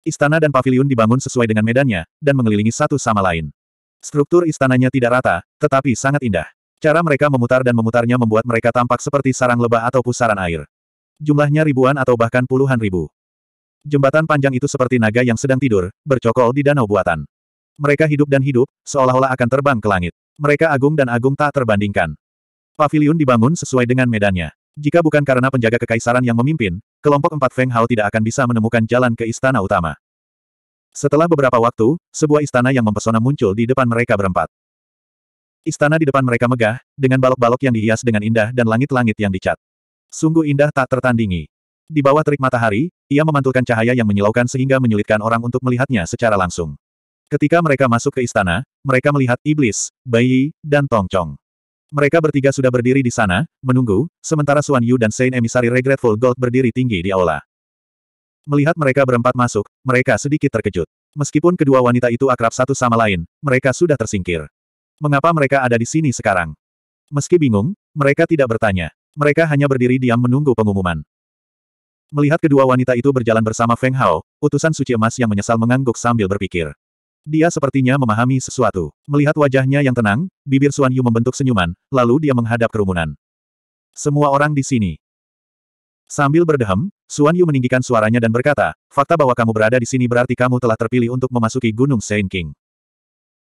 Istana dan pavilion dibangun sesuai dengan medannya, dan mengelilingi satu sama lain. Struktur istananya tidak rata, tetapi sangat indah. Cara mereka memutar dan memutarnya membuat mereka tampak seperti sarang lebah atau pusaran air. Jumlahnya ribuan atau bahkan puluhan ribu. Jembatan panjang itu seperti naga yang sedang tidur, bercokol di danau buatan. Mereka hidup dan hidup, seolah-olah akan terbang ke langit. Mereka agung dan agung tak terbandingkan. Pavilion dibangun sesuai dengan medannya. Jika bukan karena penjaga kekaisaran yang memimpin, kelompok empat Feng Hao tidak akan bisa menemukan jalan ke istana utama. Setelah beberapa waktu, sebuah istana yang mempesona muncul di depan mereka berempat. Istana di depan mereka megah, dengan balok-balok yang dihias dengan indah dan langit-langit yang dicat. Sungguh indah tak tertandingi. Di bawah terik matahari, ia memantulkan cahaya yang menyilaukan sehingga menyulitkan orang untuk melihatnya secara langsung. Ketika mereka masuk ke istana, mereka melihat iblis, bayi, dan tongcong. Mereka bertiga sudah berdiri di sana, menunggu, sementara Suan Yu dan Saint Emissary Regretful Gold berdiri tinggi di aula. Melihat mereka berempat masuk, mereka sedikit terkejut. Meskipun kedua wanita itu akrab satu sama lain, mereka sudah tersingkir. Mengapa mereka ada di sini sekarang? Meski bingung, mereka tidak bertanya. Mereka hanya berdiri diam menunggu pengumuman. Melihat kedua wanita itu berjalan bersama Feng Hao, utusan suci emas yang menyesal mengangguk sambil berpikir. Dia sepertinya memahami sesuatu. Melihat wajahnya yang tenang, bibir Suan Yu membentuk senyuman, lalu dia menghadap kerumunan. Semua orang di sini. Sambil berdehem, Suan Yu meninggikan suaranya dan berkata, fakta bahwa kamu berada di sini berarti kamu telah terpilih untuk memasuki Gunung Saint King.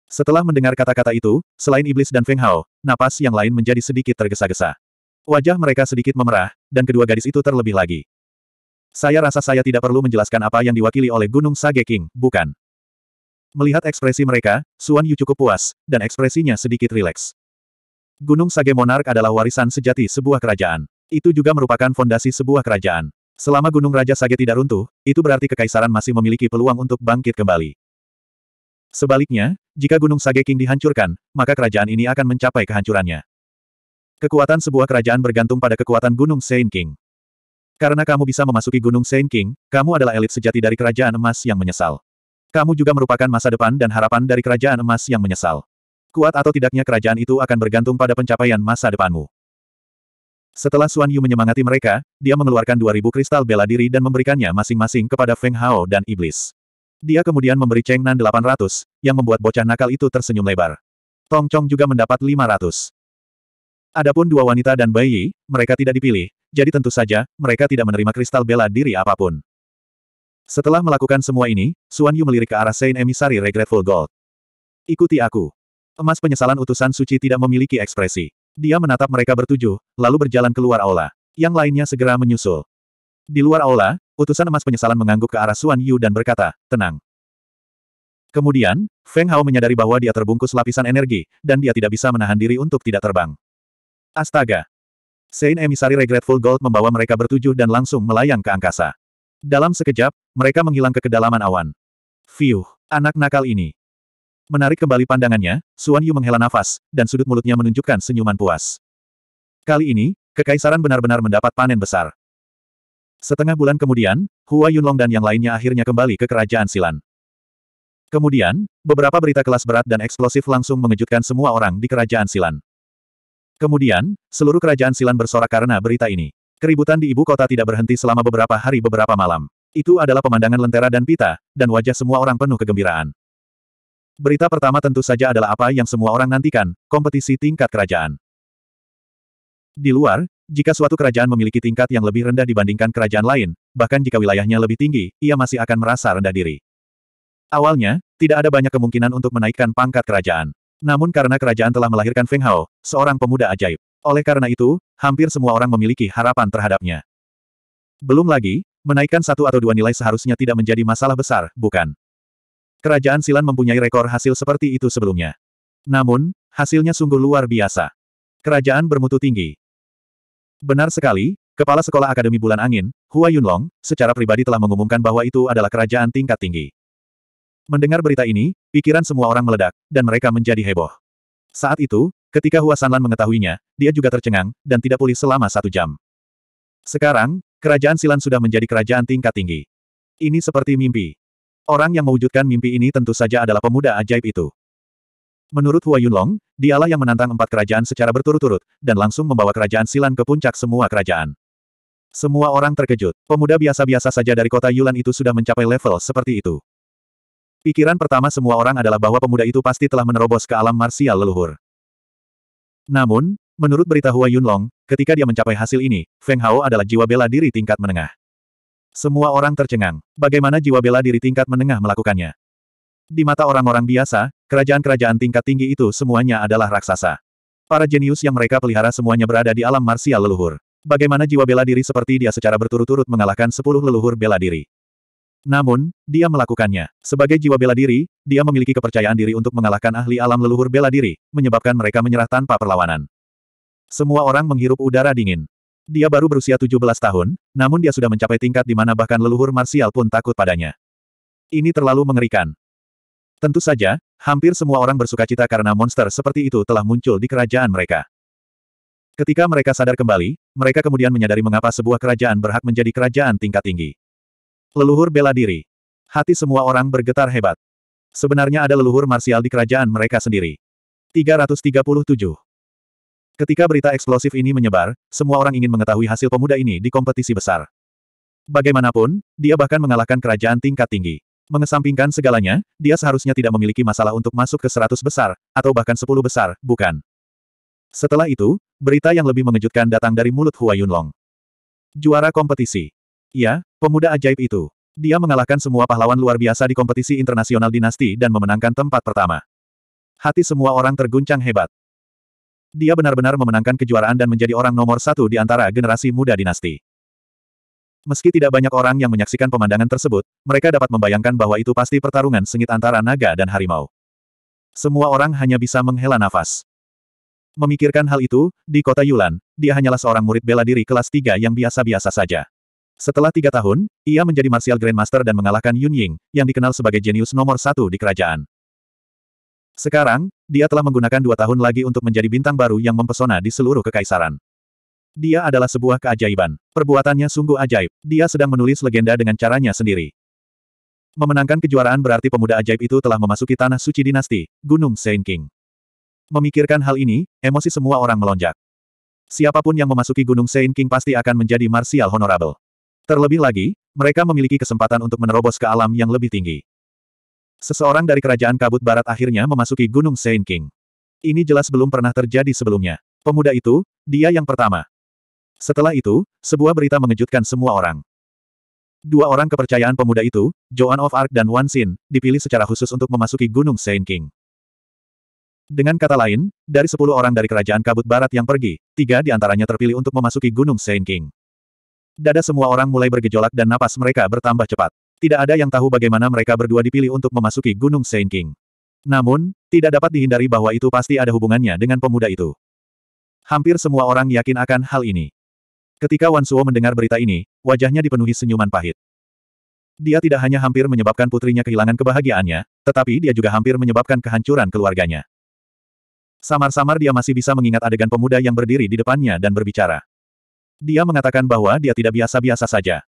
Setelah mendengar kata-kata itu, selain Iblis dan Feng Hao, napas yang lain menjadi sedikit tergesa-gesa. Wajah mereka sedikit memerah, dan kedua gadis itu terlebih lagi. Saya rasa saya tidak perlu menjelaskan apa yang diwakili oleh Gunung Sage King, bukan? Melihat ekspresi mereka, Suan Yu cukup puas, dan ekspresinya sedikit rileks. Gunung Sage Monark adalah warisan sejati sebuah kerajaan. Itu juga merupakan fondasi sebuah kerajaan. Selama Gunung Raja Sage tidak runtuh, itu berarti kekaisaran masih memiliki peluang untuk bangkit kembali. Sebaliknya, jika Gunung Sage King dihancurkan, maka kerajaan ini akan mencapai kehancurannya. Kekuatan sebuah kerajaan bergantung pada kekuatan Gunung Saint King. Karena kamu bisa memasuki Gunung Saint King, kamu adalah elit sejati dari kerajaan emas yang menyesal. Kamu juga merupakan masa depan dan harapan dari kerajaan emas yang menyesal. Kuat atau tidaknya kerajaan itu akan bergantung pada pencapaian masa depanmu. Setelah Suan Yu menyemangati mereka, dia mengeluarkan 2000 kristal bela diri dan memberikannya masing-masing kepada Feng Hao dan Iblis. Dia kemudian memberi Cheng Nan 800, yang membuat bocah nakal itu tersenyum lebar. Tong Chong juga mendapat 500. Adapun dua wanita dan bayi, mereka tidak dipilih, jadi tentu saja, mereka tidak menerima kristal bela diri apapun. Setelah melakukan semua ini, Suan Yu melirik ke arah Saint Emisari Regretful Gold. Ikuti aku. Emas penyesalan utusan suci tidak memiliki ekspresi. Dia menatap mereka bertujuh, lalu berjalan keluar aula. Yang lainnya segera menyusul. Di luar aula, utusan emas penyesalan mengangguk ke arah Suan Yu dan berkata, tenang. Kemudian, Feng Hao menyadari bahwa dia terbungkus lapisan energi, dan dia tidak bisa menahan diri untuk tidak terbang. Astaga! Sein emisari Regretful Gold membawa mereka bertujuh dan langsung melayang ke angkasa. Dalam sekejap, mereka menghilang ke kedalaman awan. Fiuh, anak nakal ini. Menarik kembali pandangannya, Suan Yu menghela nafas, dan sudut mulutnya menunjukkan senyuman puas. Kali ini, kekaisaran benar-benar mendapat panen besar. Setengah bulan kemudian, Hua Yunlong dan yang lainnya akhirnya kembali ke kerajaan Silan. Kemudian, beberapa berita kelas berat dan eksplosif langsung mengejutkan semua orang di kerajaan Silan. Kemudian, seluruh kerajaan Silan bersorak karena berita ini. Keributan di ibu kota tidak berhenti selama beberapa hari beberapa malam. Itu adalah pemandangan lentera dan pita, dan wajah semua orang penuh kegembiraan. Berita pertama tentu saja adalah apa yang semua orang nantikan, kompetisi tingkat kerajaan. Di luar, jika suatu kerajaan memiliki tingkat yang lebih rendah dibandingkan kerajaan lain, bahkan jika wilayahnya lebih tinggi, ia masih akan merasa rendah diri. Awalnya, tidak ada banyak kemungkinan untuk menaikkan pangkat kerajaan. Namun karena kerajaan telah melahirkan Feng Hao, seorang pemuda ajaib. Oleh karena itu, hampir semua orang memiliki harapan terhadapnya. Belum lagi, menaikkan satu atau dua nilai seharusnya tidak menjadi masalah besar, bukan? Kerajaan Silan mempunyai rekor hasil seperti itu sebelumnya. Namun, hasilnya sungguh luar biasa. Kerajaan bermutu tinggi. Benar sekali, Kepala Sekolah Akademi Bulan Angin, Hua Yunlong, secara pribadi telah mengumumkan bahwa itu adalah kerajaan tingkat tinggi. Mendengar berita ini, pikiran semua orang meledak, dan mereka menjadi heboh. Saat itu, Ketika Hua Sanlan mengetahuinya, dia juga tercengang, dan tidak pulih selama satu jam. Sekarang, kerajaan Silan sudah menjadi kerajaan tingkat tinggi. Ini seperti mimpi. Orang yang mewujudkan mimpi ini tentu saja adalah pemuda ajaib itu. Menurut Hua Yunlong, dialah yang menantang empat kerajaan secara berturut-turut, dan langsung membawa kerajaan Silan ke puncak semua kerajaan. Semua orang terkejut. Pemuda biasa-biasa saja dari kota Yulan itu sudah mencapai level seperti itu. Pikiran pertama semua orang adalah bahwa pemuda itu pasti telah menerobos ke alam marsial leluhur. Namun, menurut berita Hua Yunlong, ketika dia mencapai hasil ini, Feng Hao adalah jiwa bela diri tingkat menengah. Semua orang tercengang. Bagaimana jiwa bela diri tingkat menengah melakukannya? Di mata orang-orang biasa, kerajaan-kerajaan tingkat tinggi itu semuanya adalah raksasa. Para jenius yang mereka pelihara semuanya berada di alam marsial leluhur. Bagaimana jiwa bela diri seperti dia secara berturut-turut mengalahkan sepuluh leluhur bela diri? Namun, dia melakukannya. Sebagai jiwa bela diri, dia memiliki kepercayaan diri untuk mengalahkan ahli alam leluhur bela diri, menyebabkan mereka menyerah tanpa perlawanan. Semua orang menghirup udara dingin. Dia baru berusia 17 tahun, namun dia sudah mencapai tingkat di mana bahkan leluhur marsial pun takut padanya. Ini terlalu mengerikan. Tentu saja, hampir semua orang bersuka cita karena monster seperti itu telah muncul di kerajaan mereka. Ketika mereka sadar kembali, mereka kemudian menyadari mengapa sebuah kerajaan berhak menjadi kerajaan tingkat tinggi. Leluhur bela diri. Hati semua orang bergetar hebat. Sebenarnya ada leluhur marsial di kerajaan mereka sendiri. 337. Ketika berita eksplosif ini menyebar, semua orang ingin mengetahui hasil pemuda ini di kompetisi besar. Bagaimanapun, dia bahkan mengalahkan kerajaan tingkat tinggi. Mengesampingkan segalanya, dia seharusnya tidak memiliki masalah untuk masuk ke 100 besar, atau bahkan 10 besar, bukan. Setelah itu, berita yang lebih mengejutkan datang dari mulut Hua Yunlong. Juara kompetisi. Ya, Pemuda ajaib itu. Dia mengalahkan semua pahlawan luar biasa di kompetisi internasional dinasti dan memenangkan tempat pertama. Hati semua orang terguncang hebat. Dia benar-benar memenangkan kejuaraan dan menjadi orang nomor satu di antara generasi muda dinasti. Meski tidak banyak orang yang menyaksikan pemandangan tersebut, mereka dapat membayangkan bahwa itu pasti pertarungan sengit antara naga dan harimau. Semua orang hanya bisa menghela nafas. Memikirkan hal itu, di kota Yulan, dia hanyalah seorang murid bela diri kelas 3 yang biasa-biasa saja. Setelah tiga tahun, ia menjadi Martial Grandmaster dan mengalahkan Yun Ying, yang dikenal sebagai jenius nomor satu di kerajaan. Sekarang, dia telah menggunakan dua tahun lagi untuk menjadi bintang baru yang mempesona di seluruh kekaisaran. Dia adalah sebuah keajaiban. Perbuatannya sungguh ajaib. Dia sedang menulis legenda dengan caranya sendiri. Memenangkan kejuaraan berarti pemuda ajaib itu telah memasuki tanah suci dinasti, Gunung Saint King. Memikirkan hal ini, emosi semua orang melonjak. Siapapun yang memasuki Gunung Saint King pasti akan menjadi Martial honorable. Terlebih lagi, mereka memiliki kesempatan untuk menerobos ke alam yang lebih tinggi. Seseorang dari kerajaan kabut barat akhirnya memasuki Gunung Saint King. Ini jelas belum pernah terjadi sebelumnya. Pemuda itu, dia yang pertama. Setelah itu, sebuah berita mengejutkan semua orang. Dua orang kepercayaan pemuda itu, Joan of Arc dan Wan Xin, dipilih secara khusus untuk memasuki Gunung Saint King. Dengan kata lain, dari sepuluh orang dari kerajaan kabut barat yang pergi, tiga di antaranya terpilih untuk memasuki Gunung Saint King. Dada semua orang mulai bergejolak dan napas mereka bertambah cepat. Tidak ada yang tahu bagaimana mereka berdua dipilih untuk memasuki Gunung Saint King. Namun, tidak dapat dihindari bahwa itu pasti ada hubungannya dengan pemuda itu. Hampir semua orang yakin akan hal ini. Ketika Wan Suo mendengar berita ini, wajahnya dipenuhi senyuman pahit. Dia tidak hanya hampir menyebabkan putrinya kehilangan kebahagiaannya, tetapi dia juga hampir menyebabkan kehancuran keluarganya. Samar-samar dia masih bisa mengingat adegan pemuda yang berdiri di depannya dan berbicara. Dia mengatakan bahwa dia tidak biasa-biasa saja.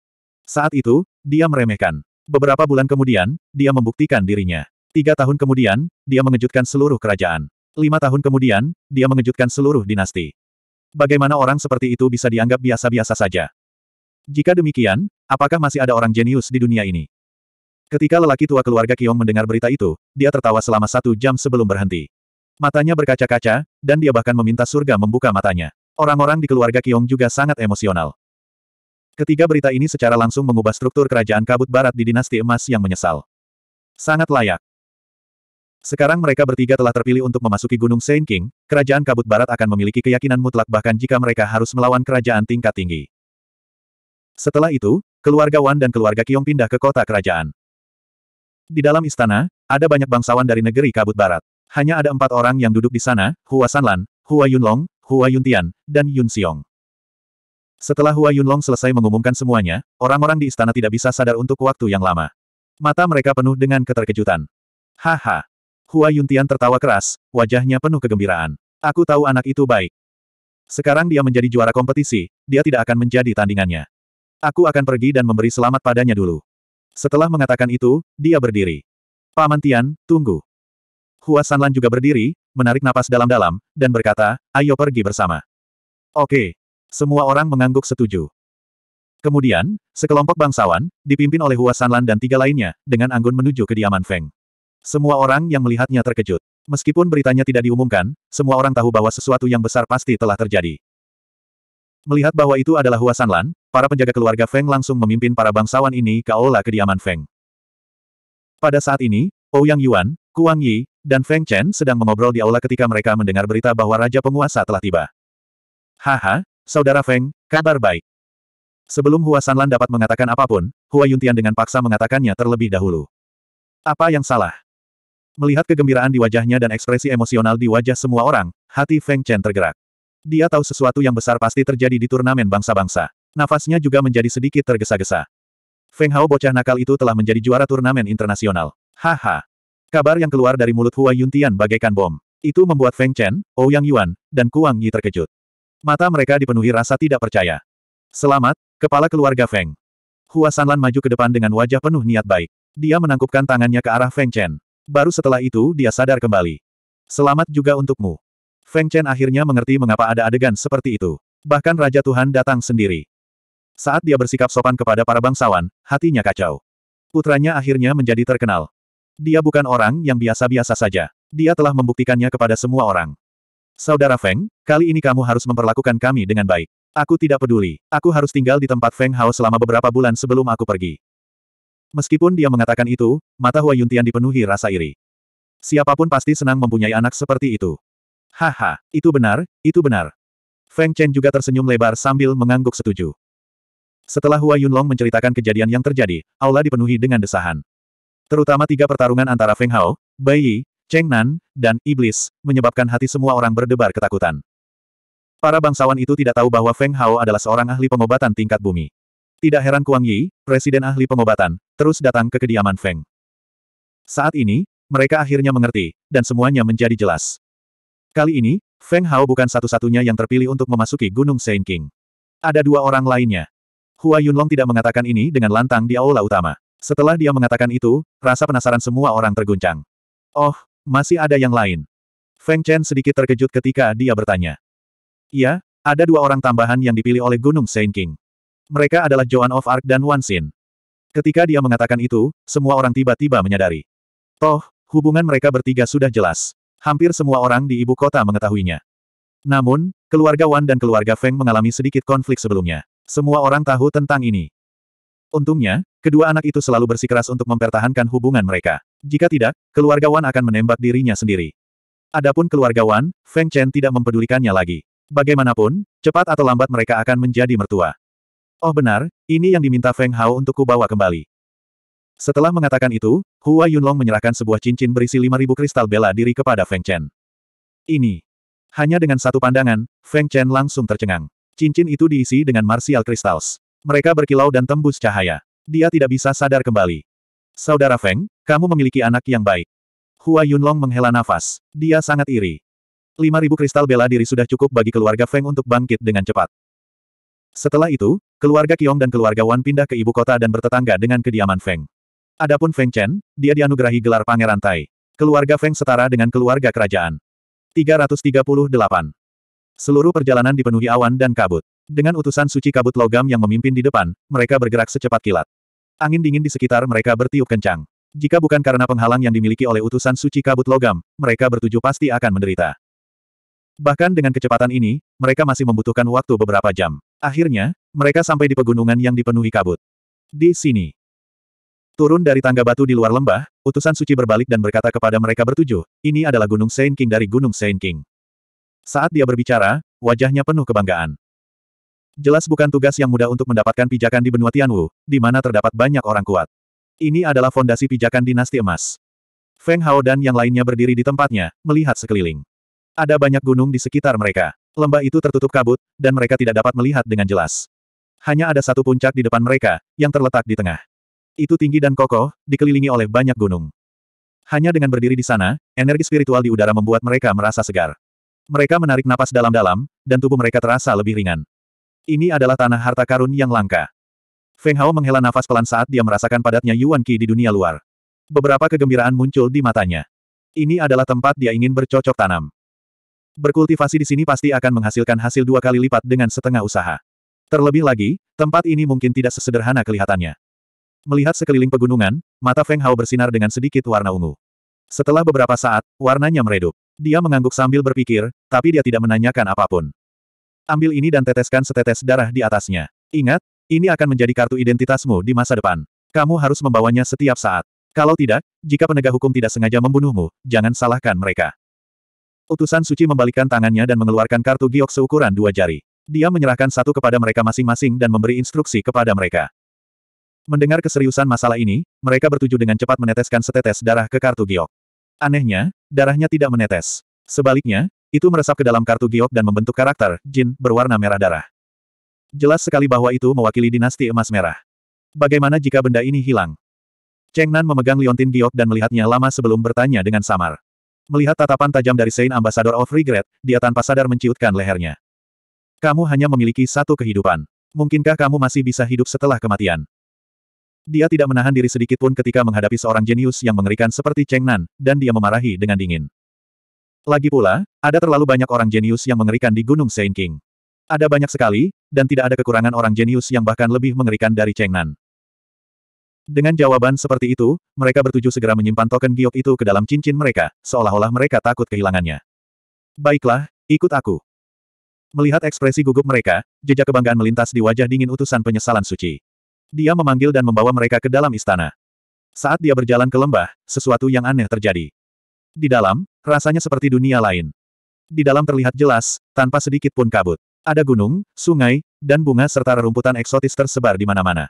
Saat itu, dia meremehkan. Beberapa bulan kemudian, dia membuktikan dirinya. Tiga tahun kemudian, dia mengejutkan seluruh kerajaan. Lima tahun kemudian, dia mengejutkan seluruh dinasti. Bagaimana orang seperti itu bisa dianggap biasa-biasa saja? Jika demikian, apakah masih ada orang jenius di dunia ini? Ketika lelaki tua keluarga Kiong mendengar berita itu, dia tertawa selama satu jam sebelum berhenti. Matanya berkaca-kaca, dan dia bahkan meminta surga membuka matanya. Orang-orang di keluarga Kiong juga sangat emosional. Ketiga berita ini secara langsung mengubah struktur kerajaan kabut barat di dinasti emas yang menyesal. Sangat layak. Sekarang mereka bertiga telah terpilih untuk memasuki Gunung Saint King, kerajaan kabut barat akan memiliki keyakinan mutlak bahkan jika mereka harus melawan kerajaan tingkat tinggi. Setelah itu, keluarga Wan dan keluarga Kiong pindah ke kota kerajaan. Di dalam istana, ada banyak bangsawan dari negeri kabut barat. Hanya ada empat orang yang duduk di sana, Hua Sanlan, Hua Yunlong, Hua Yuntian, dan Yun Xiong. Setelah Hua Yunlong selesai mengumumkan semuanya, orang-orang di istana tidak bisa sadar untuk waktu yang lama. Mata mereka penuh dengan keterkejutan. Haha. Hua Yuntian tertawa keras, wajahnya penuh kegembiraan. Aku tahu anak itu baik. Sekarang dia menjadi juara kompetisi, dia tidak akan menjadi tandingannya. Aku akan pergi dan memberi selamat padanya dulu. Setelah mengatakan itu, dia berdiri. Paman Tian, tunggu. Hua Sanlan juga berdiri, menarik napas dalam-dalam, dan berkata, ayo pergi bersama. Oke. Semua orang mengangguk setuju. Kemudian, sekelompok bangsawan, dipimpin oleh Hua Sanlan dan tiga lainnya, dengan anggun menuju kediaman Feng. Semua orang yang melihatnya terkejut. Meskipun beritanya tidak diumumkan, semua orang tahu bahwa sesuatu yang besar pasti telah terjadi. Melihat bahwa itu adalah Hua Sanlan, para penjaga keluarga Feng langsung memimpin para bangsawan ini ke aula kediaman Feng. Pada saat ini, Ouyang Yuan, Kuang Yi, dan Feng Chen sedang mengobrol di aula ketika mereka mendengar berita bahwa Raja Penguasa telah tiba. Haha, Saudara Feng, kabar baik. Sebelum Hua Sanlan dapat mengatakan apapun, Hua Yuntian dengan paksa mengatakannya terlebih dahulu. Apa yang salah? Melihat kegembiraan di wajahnya dan ekspresi emosional di wajah semua orang, hati Feng Chen tergerak. Dia tahu sesuatu yang besar pasti terjadi di turnamen bangsa-bangsa. Nafasnya juga menjadi sedikit tergesa-gesa. Feng Hao bocah nakal itu telah menjadi juara turnamen internasional. Haha. Kabar yang keluar dari mulut Hua Yuntian bagaikan bom. Itu membuat Feng Chen, Ouyang Yuan, dan Kuang Yi terkejut. Mata mereka dipenuhi rasa tidak percaya. Selamat, kepala keluarga Feng. Hua Sanlan maju ke depan dengan wajah penuh niat baik. Dia menangkupkan tangannya ke arah Feng Chen. Baru setelah itu dia sadar kembali. Selamat juga untukmu. Feng Chen akhirnya mengerti mengapa ada adegan seperti itu. Bahkan Raja Tuhan datang sendiri. Saat dia bersikap sopan kepada para bangsawan, hatinya kacau. Putranya akhirnya menjadi terkenal. Dia bukan orang yang biasa-biasa saja. Dia telah membuktikannya kepada semua orang. Saudara Feng, kali ini kamu harus memperlakukan kami dengan baik. Aku tidak peduli. Aku harus tinggal di tempat Feng Hao selama beberapa bulan sebelum aku pergi. Meskipun dia mengatakan itu, mata Hua Yuntian dipenuhi rasa iri. Siapapun pasti senang mempunyai anak seperti itu. Haha, itu benar, itu benar. Feng Chen juga tersenyum lebar sambil mengangguk setuju. Setelah Hua Yunlong menceritakan kejadian yang terjadi, aula dipenuhi dengan desahan. Terutama tiga pertarungan antara Feng Hao, Bai Yi, Cheng Nan, dan Iblis, menyebabkan hati semua orang berdebar ketakutan. Para bangsawan itu tidak tahu bahwa Feng Hao adalah seorang ahli pengobatan tingkat bumi. Tidak heran Kuang Yi, presiden ahli pengobatan, terus datang ke kediaman Feng. Saat ini, mereka akhirnya mengerti, dan semuanya menjadi jelas. Kali ini, Feng Hao bukan satu-satunya yang terpilih untuk memasuki Gunung Saint King. Ada dua orang lainnya. Hua Yunlong tidak mengatakan ini dengan lantang di aula utama. Setelah dia mengatakan itu, rasa penasaran semua orang terguncang. Oh, masih ada yang lain. Feng Chen sedikit terkejut ketika dia bertanya. Iya, ada dua orang tambahan yang dipilih oleh Gunung Saint King. Mereka adalah Joan of Arc dan Wan Xin. Ketika dia mengatakan itu, semua orang tiba-tiba menyadari. Toh, hubungan mereka bertiga sudah jelas. Hampir semua orang di ibu kota mengetahuinya. Namun, keluarga Wan dan keluarga Feng mengalami sedikit konflik sebelumnya. Semua orang tahu tentang ini. Untungnya, Kedua anak itu selalu bersikeras untuk mempertahankan hubungan mereka. Jika tidak, keluarga Wan akan menembak dirinya sendiri. Adapun keluarga Wan, Feng Chen tidak mempedulikannya lagi. Bagaimanapun, cepat atau lambat mereka akan menjadi mertua. Oh benar, ini yang diminta Feng Hao untuk kubawa kembali. Setelah mengatakan itu, Hua Yunlong menyerahkan sebuah cincin berisi 5.000 kristal bela diri kepada Feng Chen. Ini. Hanya dengan satu pandangan, Feng Chen langsung tercengang. Cincin itu diisi dengan martial crystals. Mereka berkilau dan tembus cahaya dia tidak bisa sadar kembali. Saudara Feng, kamu memiliki anak yang baik. Hua Yunlong menghela nafas. Dia sangat iri. 5.000 kristal bela diri sudah cukup bagi keluarga Feng untuk bangkit dengan cepat. Setelah itu, keluarga Kiong dan keluarga Wan pindah ke ibu kota dan bertetangga dengan kediaman Feng. Adapun Feng Chen, dia dianugerahi gelar Pangeran Tai. Keluarga Feng setara dengan keluarga kerajaan. 338. Seluruh perjalanan dipenuhi awan dan kabut. Dengan utusan suci kabut logam yang memimpin di depan, mereka bergerak secepat kilat. Angin dingin di sekitar mereka bertiup kencang. Jika bukan karena penghalang yang dimiliki oleh utusan suci kabut logam, mereka bertuju pasti akan menderita. Bahkan dengan kecepatan ini, mereka masih membutuhkan waktu beberapa jam. Akhirnya, mereka sampai di pegunungan yang dipenuhi kabut. Di sini. Turun dari tangga batu di luar lembah, utusan suci berbalik dan berkata kepada mereka bertuju, ini adalah Gunung Saint King dari Gunung Saint King. Saat dia berbicara, wajahnya penuh kebanggaan. Jelas bukan tugas yang mudah untuk mendapatkan pijakan di benua Tianwu, di mana terdapat banyak orang kuat. Ini adalah fondasi pijakan dinasti emas. Feng Hao dan yang lainnya berdiri di tempatnya, melihat sekeliling. Ada banyak gunung di sekitar mereka. Lembah itu tertutup kabut, dan mereka tidak dapat melihat dengan jelas. Hanya ada satu puncak di depan mereka, yang terletak di tengah. Itu tinggi dan kokoh, dikelilingi oleh banyak gunung. Hanya dengan berdiri di sana, energi spiritual di udara membuat mereka merasa segar. Mereka menarik napas dalam-dalam, dan tubuh mereka terasa lebih ringan. Ini adalah tanah harta karun yang langka. Feng Hao menghela nafas pelan saat dia merasakan padatnya Yuan Qi di dunia luar. Beberapa kegembiraan muncul di matanya. Ini adalah tempat dia ingin bercocok tanam. Berkultivasi di sini pasti akan menghasilkan hasil dua kali lipat dengan setengah usaha. Terlebih lagi, tempat ini mungkin tidak sesederhana kelihatannya. Melihat sekeliling pegunungan, mata Feng Hao bersinar dengan sedikit warna ungu. Setelah beberapa saat, warnanya meredup. Dia mengangguk sambil berpikir, tapi dia tidak menanyakan apapun. Ambil ini dan teteskan setetes darah di atasnya. Ingat, ini akan menjadi kartu identitasmu di masa depan. Kamu harus membawanya setiap saat. Kalau tidak, jika penegak hukum tidak sengaja membunuhmu, jangan salahkan mereka. Utusan suci membalikkan tangannya dan mengeluarkan kartu giok seukuran dua jari. Dia menyerahkan satu kepada mereka masing-masing dan memberi instruksi kepada mereka. Mendengar keseriusan masalah ini, mereka bertuju dengan cepat meneteskan setetes darah ke kartu giok. Anehnya, darahnya tidak menetes. Sebaliknya, itu meresap ke dalam kartu giok dan membentuk karakter, jin, berwarna merah darah. Jelas sekali bahwa itu mewakili dinasti emas merah. Bagaimana jika benda ini hilang? Cheng Nan memegang liontin giok dan melihatnya lama sebelum bertanya dengan samar. Melihat tatapan tajam dari Saint Ambassador of Regret, dia tanpa sadar menciutkan lehernya. Kamu hanya memiliki satu kehidupan. Mungkinkah kamu masih bisa hidup setelah kematian? Dia tidak menahan diri sedikit pun ketika menghadapi seorang jenius yang mengerikan seperti Cheng Nan, dan dia memarahi dengan dingin. Lagi pula, ada terlalu banyak orang jenius yang mengerikan di Gunung Saint King. Ada banyak sekali, dan tidak ada kekurangan orang jenius yang bahkan lebih mengerikan dari Chengnan. Dengan jawaban seperti itu, mereka bertujuh segera menyimpan token giok itu ke dalam cincin mereka, seolah-olah mereka takut kehilangannya. Baiklah, ikut aku. Melihat ekspresi gugup mereka, jejak kebanggaan melintas di wajah dingin utusan penyesalan suci. Dia memanggil dan membawa mereka ke dalam istana. Saat dia berjalan ke lembah, sesuatu yang aneh terjadi. Di dalam, rasanya seperti dunia lain. Di dalam terlihat jelas, tanpa sedikit pun kabut. Ada gunung, sungai, dan bunga serta rerumputan eksotis tersebar di mana-mana.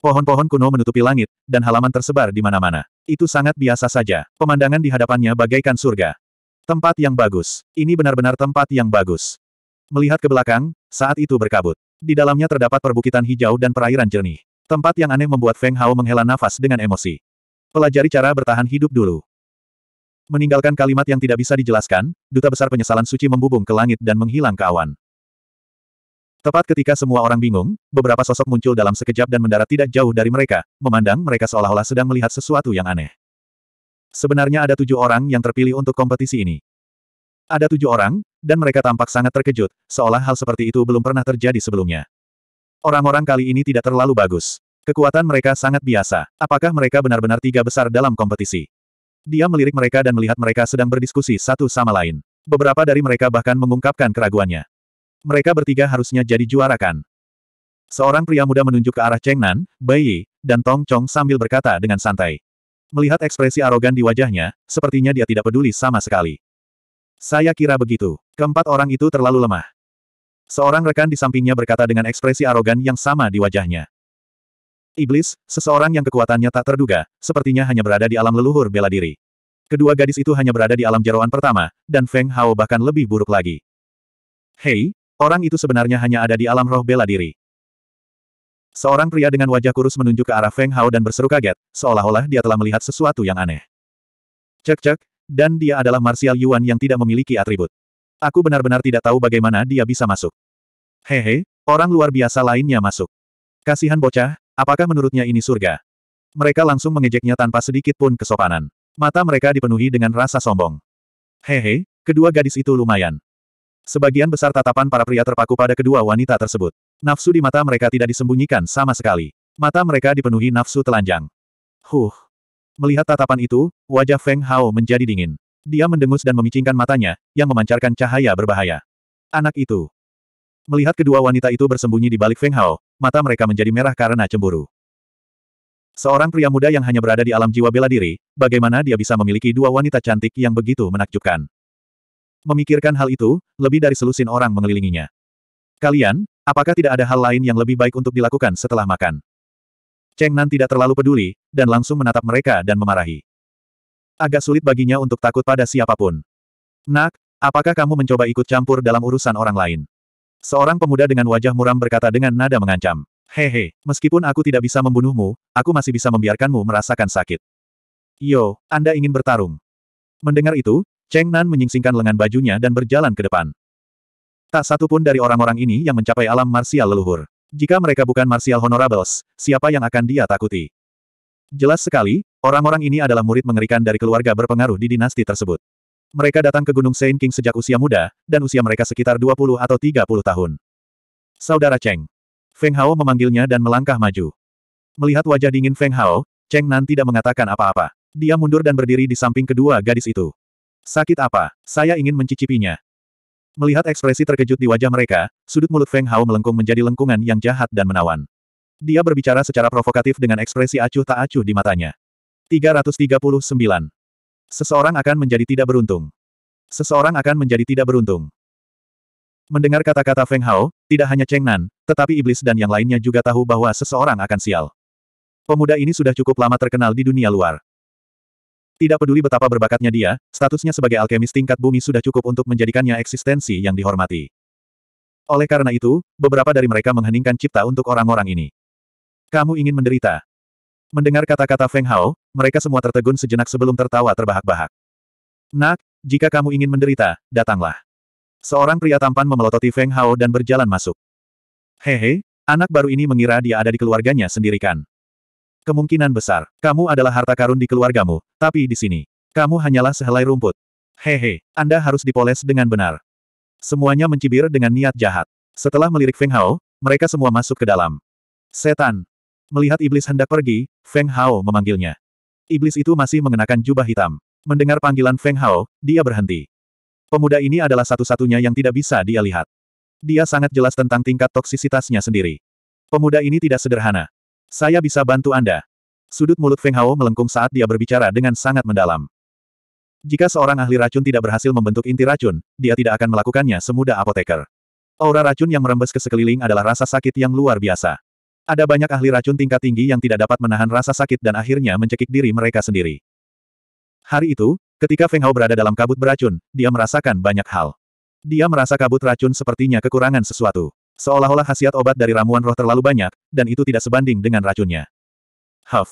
Pohon-pohon kuno menutupi langit, dan halaman tersebar di mana-mana. Itu sangat biasa saja. Pemandangan di hadapannya bagaikan surga. Tempat yang bagus. Ini benar-benar tempat yang bagus. Melihat ke belakang, saat itu berkabut. Di dalamnya terdapat perbukitan hijau dan perairan jernih. Tempat yang aneh membuat Feng Hao menghela nafas dengan emosi. Pelajari cara bertahan hidup dulu. Meninggalkan kalimat yang tidak bisa dijelaskan, duta besar penyesalan suci membubung ke langit dan menghilang ke awan. Tepat ketika semua orang bingung, beberapa sosok muncul dalam sekejap dan mendarat tidak jauh dari mereka, memandang mereka seolah-olah sedang melihat sesuatu yang aneh. Sebenarnya ada tujuh orang yang terpilih untuk kompetisi ini. Ada tujuh orang, dan mereka tampak sangat terkejut, seolah hal seperti itu belum pernah terjadi sebelumnya. Orang-orang kali ini tidak terlalu bagus. Kekuatan mereka sangat biasa. Apakah mereka benar-benar tiga besar dalam kompetisi? Dia melirik mereka dan melihat mereka sedang berdiskusi satu sama lain. Beberapa dari mereka bahkan mengungkapkan keraguannya. Mereka bertiga harusnya jadi juara kan? Seorang pria muda menunjuk ke arah Cheng Nan, Bai Yi, dan Tong Chong sambil berkata dengan santai. Melihat ekspresi arogan di wajahnya, sepertinya dia tidak peduli sama sekali. Saya kira begitu. Keempat orang itu terlalu lemah. Seorang rekan di sampingnya berkata dengan ekspresi arogan yang sama di wajahnya. Iblis, seseorang yang kekuatannya tak terduga, sepertinya hanya berada di alam leluhur bela diri. Kedua gadis itu hanya berada di alam jeroan pertama, dan Feng Hao bahkan lebih buruk lagi. Hei, orang itu sebenarnya hanya ada di alam roh bela diri. Seorang pria dengan wajah kurus menunjuk ke arah Feng Hao dan berseru kaget, seolah-olah dia telah melihat sesuatu yang aneh. Cek-cek, dan dia adalah Martial Yuan yang tidak memiliki atribut. Aku benar-benar tidak tahu bagaimana dia bisa masuk. Hehe, orang luar biasa lainnya masuk. Kasihan bocah, Apakah menurutnya ini surga? Mereka langsung mengejeknya tanpa sedikit pun kesopanan. Mata mereka dipenuhi dengan rasa sombong. Hehe, kedua gadis itu lumayan. Sebagian besar tatapan para pria terpaku pada kedua wanita tersebut. Nafsu di mata mereka tidak disembunyikan sama sekali. Mata mereka dipenuhi nafsu telanjang. Huh. Melihat tatapan itu, wajah Feng Hao menjadi dingin. Dia mendengus dan memicingkan matanya, yang memancarkan cahaya berbahaya. Anak itu. Melihat kedua wanita itu bersembunyi di balik Feng Hao, mata mereka menjadi merah karena cemburu. Seorang pria muda yang hanya berada di alam jiwa bela diri, bagaimana dia bisa memiliki dua wanita cantik yang begitu menakjubkan. Memikirkan hal itu, lebih dari selusin orang mengelilinginya. Kalian, apakah tidak ada hal lain yang lebih baik untuk dilakukan setelah makan? Cheng Nan tidak terlalu peduli, dan langsung menatap mereka dan memarahi. Agak sulit baginya untuk takut pada siapapun. Nak, apakah kamu mencoba ikut campur dalam urusan orang lain? Seorang pemuda dengan wajah muram berkata dengan nada mengancam. Hehe, meskipun aku tidak bisa membunuhmu, aku masih bisa membiarkanmu merasakan sakit. Yo, Anda ingin bertarung. Mendengar itu, Cheng Nan menyingsingkan lengan bajunya dan berjalan ke depan. Tak satu pun dari orang-orang ini yang mencapai alam marsial leluhur. Jika mereka bukan marsial honorables, siapa yang akan dia takuti? Jelas sekali, orang-orang ini adalah murid mengerikan dari keluarga berpengaruh di dinasti tersebut. Mereka datang ke Gunung Saint King sejak usia muda, dan usia mereka sekitar 20 atau 30 tahun. Saudara Cheng. Feng Hao memanggilnya dan melangkah maju. Melihat wajah dingin Feng Hao, Cheng Nan tidak mengatakan apa-apa. Dia mundur dan berdiri di samping kedua gadis itu. Sakit apa? Saya ingin mencicipinya. Melihat ekspresi terkejut di wajah mereka, sudut mulut Feng Hao melengkung menjadi lengkungan yang jahat dan menawan. Dia berbicara secara provokatif dengan ekspresi acuh tak acuh di matanya. 339. Seseorang akan menjadi tidak beruntung. Seseorang akan menjadi tidak beruntung. Mendengar kata-kata Feng Hao, tidak hanya Cheng Nan, tetapi iblis dan yang lainnya juga tahu bahwa seseorang akan sial. Pemuda ini sudah cukup lama terkenal di dunia luar. Tidak peduli betapa berbakatnya dia, statusnya sebagai alkemis tingkat bumi sudah cukup untuk menjadikannya eksistensi yang dihormati. Oleh karena itu, beberapa dari mereka mengheningkan cipta untuk orang-orang ini. Kamu ingin menderita? Mendengar kata-kata Feng Hao, mereka semua tertegun sejenak sebelum tertawa terbahak-bahak. Nak, jika kamu ingin menderita, datanglah. Seorang pria tampan memelototi Feng Hao dan berjalan masuk. Hehe, anak baru ini mengira dia ada di keluarganya sendirikan. Kemungkinan besar, kamu adalah harta karun di keluargamu, tapi di sini, kamu hanyalah sehelai rumput. Hehe, Anda harus dipoles dengan benar. Semuanya mencibir dengan niat jahat. Setelah melirik Feng Hao, mereka semua masuk ke dalam. Setan, Melihat iblis hendak pergi, Feng Hao memanggilnya. Iblis itu masih mengenakan jubah hitam. Mendengar panggilan Feng Hao, dia berhenti. Pemuda ini adalah satu-satunya yang tidak bisa dia lihat. Dia sangat jelas tentang tingkat toksisitasnya sendiri. Pemuda ini tidak sederhana. Saya bisa bantu Anda. Sudut mulut Feng Hao melengkung saat dia berbicara dengan sangat mendalam. Jika seorang ahli racun tidak berhasil membentuk inti racun, dia tidak akan melakukannya semudah apoteker. Aura racun yang merembes ke sekeliling adalah rasa sakit yang luar biasa. Ada banyak ahli racun tingkat tinggi yang tidak dapat menahan rasa sakit dan akhirnya mencekik diri mereka sendiri. Hari itu, ketika Feng Hao berada dalam kabut beracun, dia merasakan banyak hal. Dia merasa kabut racun sepertinya kekurangan sesuatu. Seolah-olah khasiat obat dari ramuan roh terlalu banyak, dan itu tidak sebanding dengan racunnya. Huff.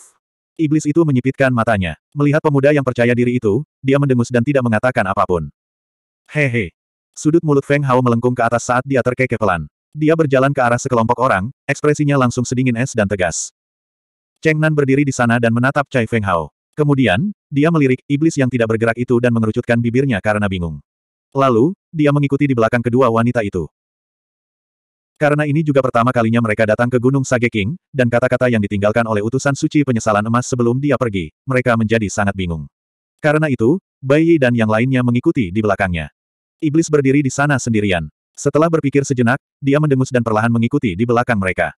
Iblis itu menyipitkan matanya. Melihat pemuda yang percaya diri itu, dia mendengus dan tidak mengatakan apapun. Hehe. Sudut mulut Feng Hao melengkung ke atas saat dia terkekeh pelan. Dia berjalan ke arah sekelompok orang, ekspresinya langsung sedingin es dan tegas. Cheng Nan berdiri di sana dan menatap Cai Feng Hao. Kemudian, dia melirik iblis yang tidak bergerak itu dan mengerucutkan bibirnya karena bingung. Lalu, dia mengikuti di belakang kedua wanita itu. Karena ini juga pertama kalinya mereka datang ke Gunung Sage King, dan kata-kata yang ditinggalkan oleh utusan suci penyesalan emas sebelum dia pergi, mereka menjadi sangat bingung. Karena itu, Bai Yi dan yang lainnya mengikuti di belakangnya. Iblis berdiri di sana sendirian. Setelah berpikir sejenak, dia mendengus dan perlahan mengikuti di belakang mereka.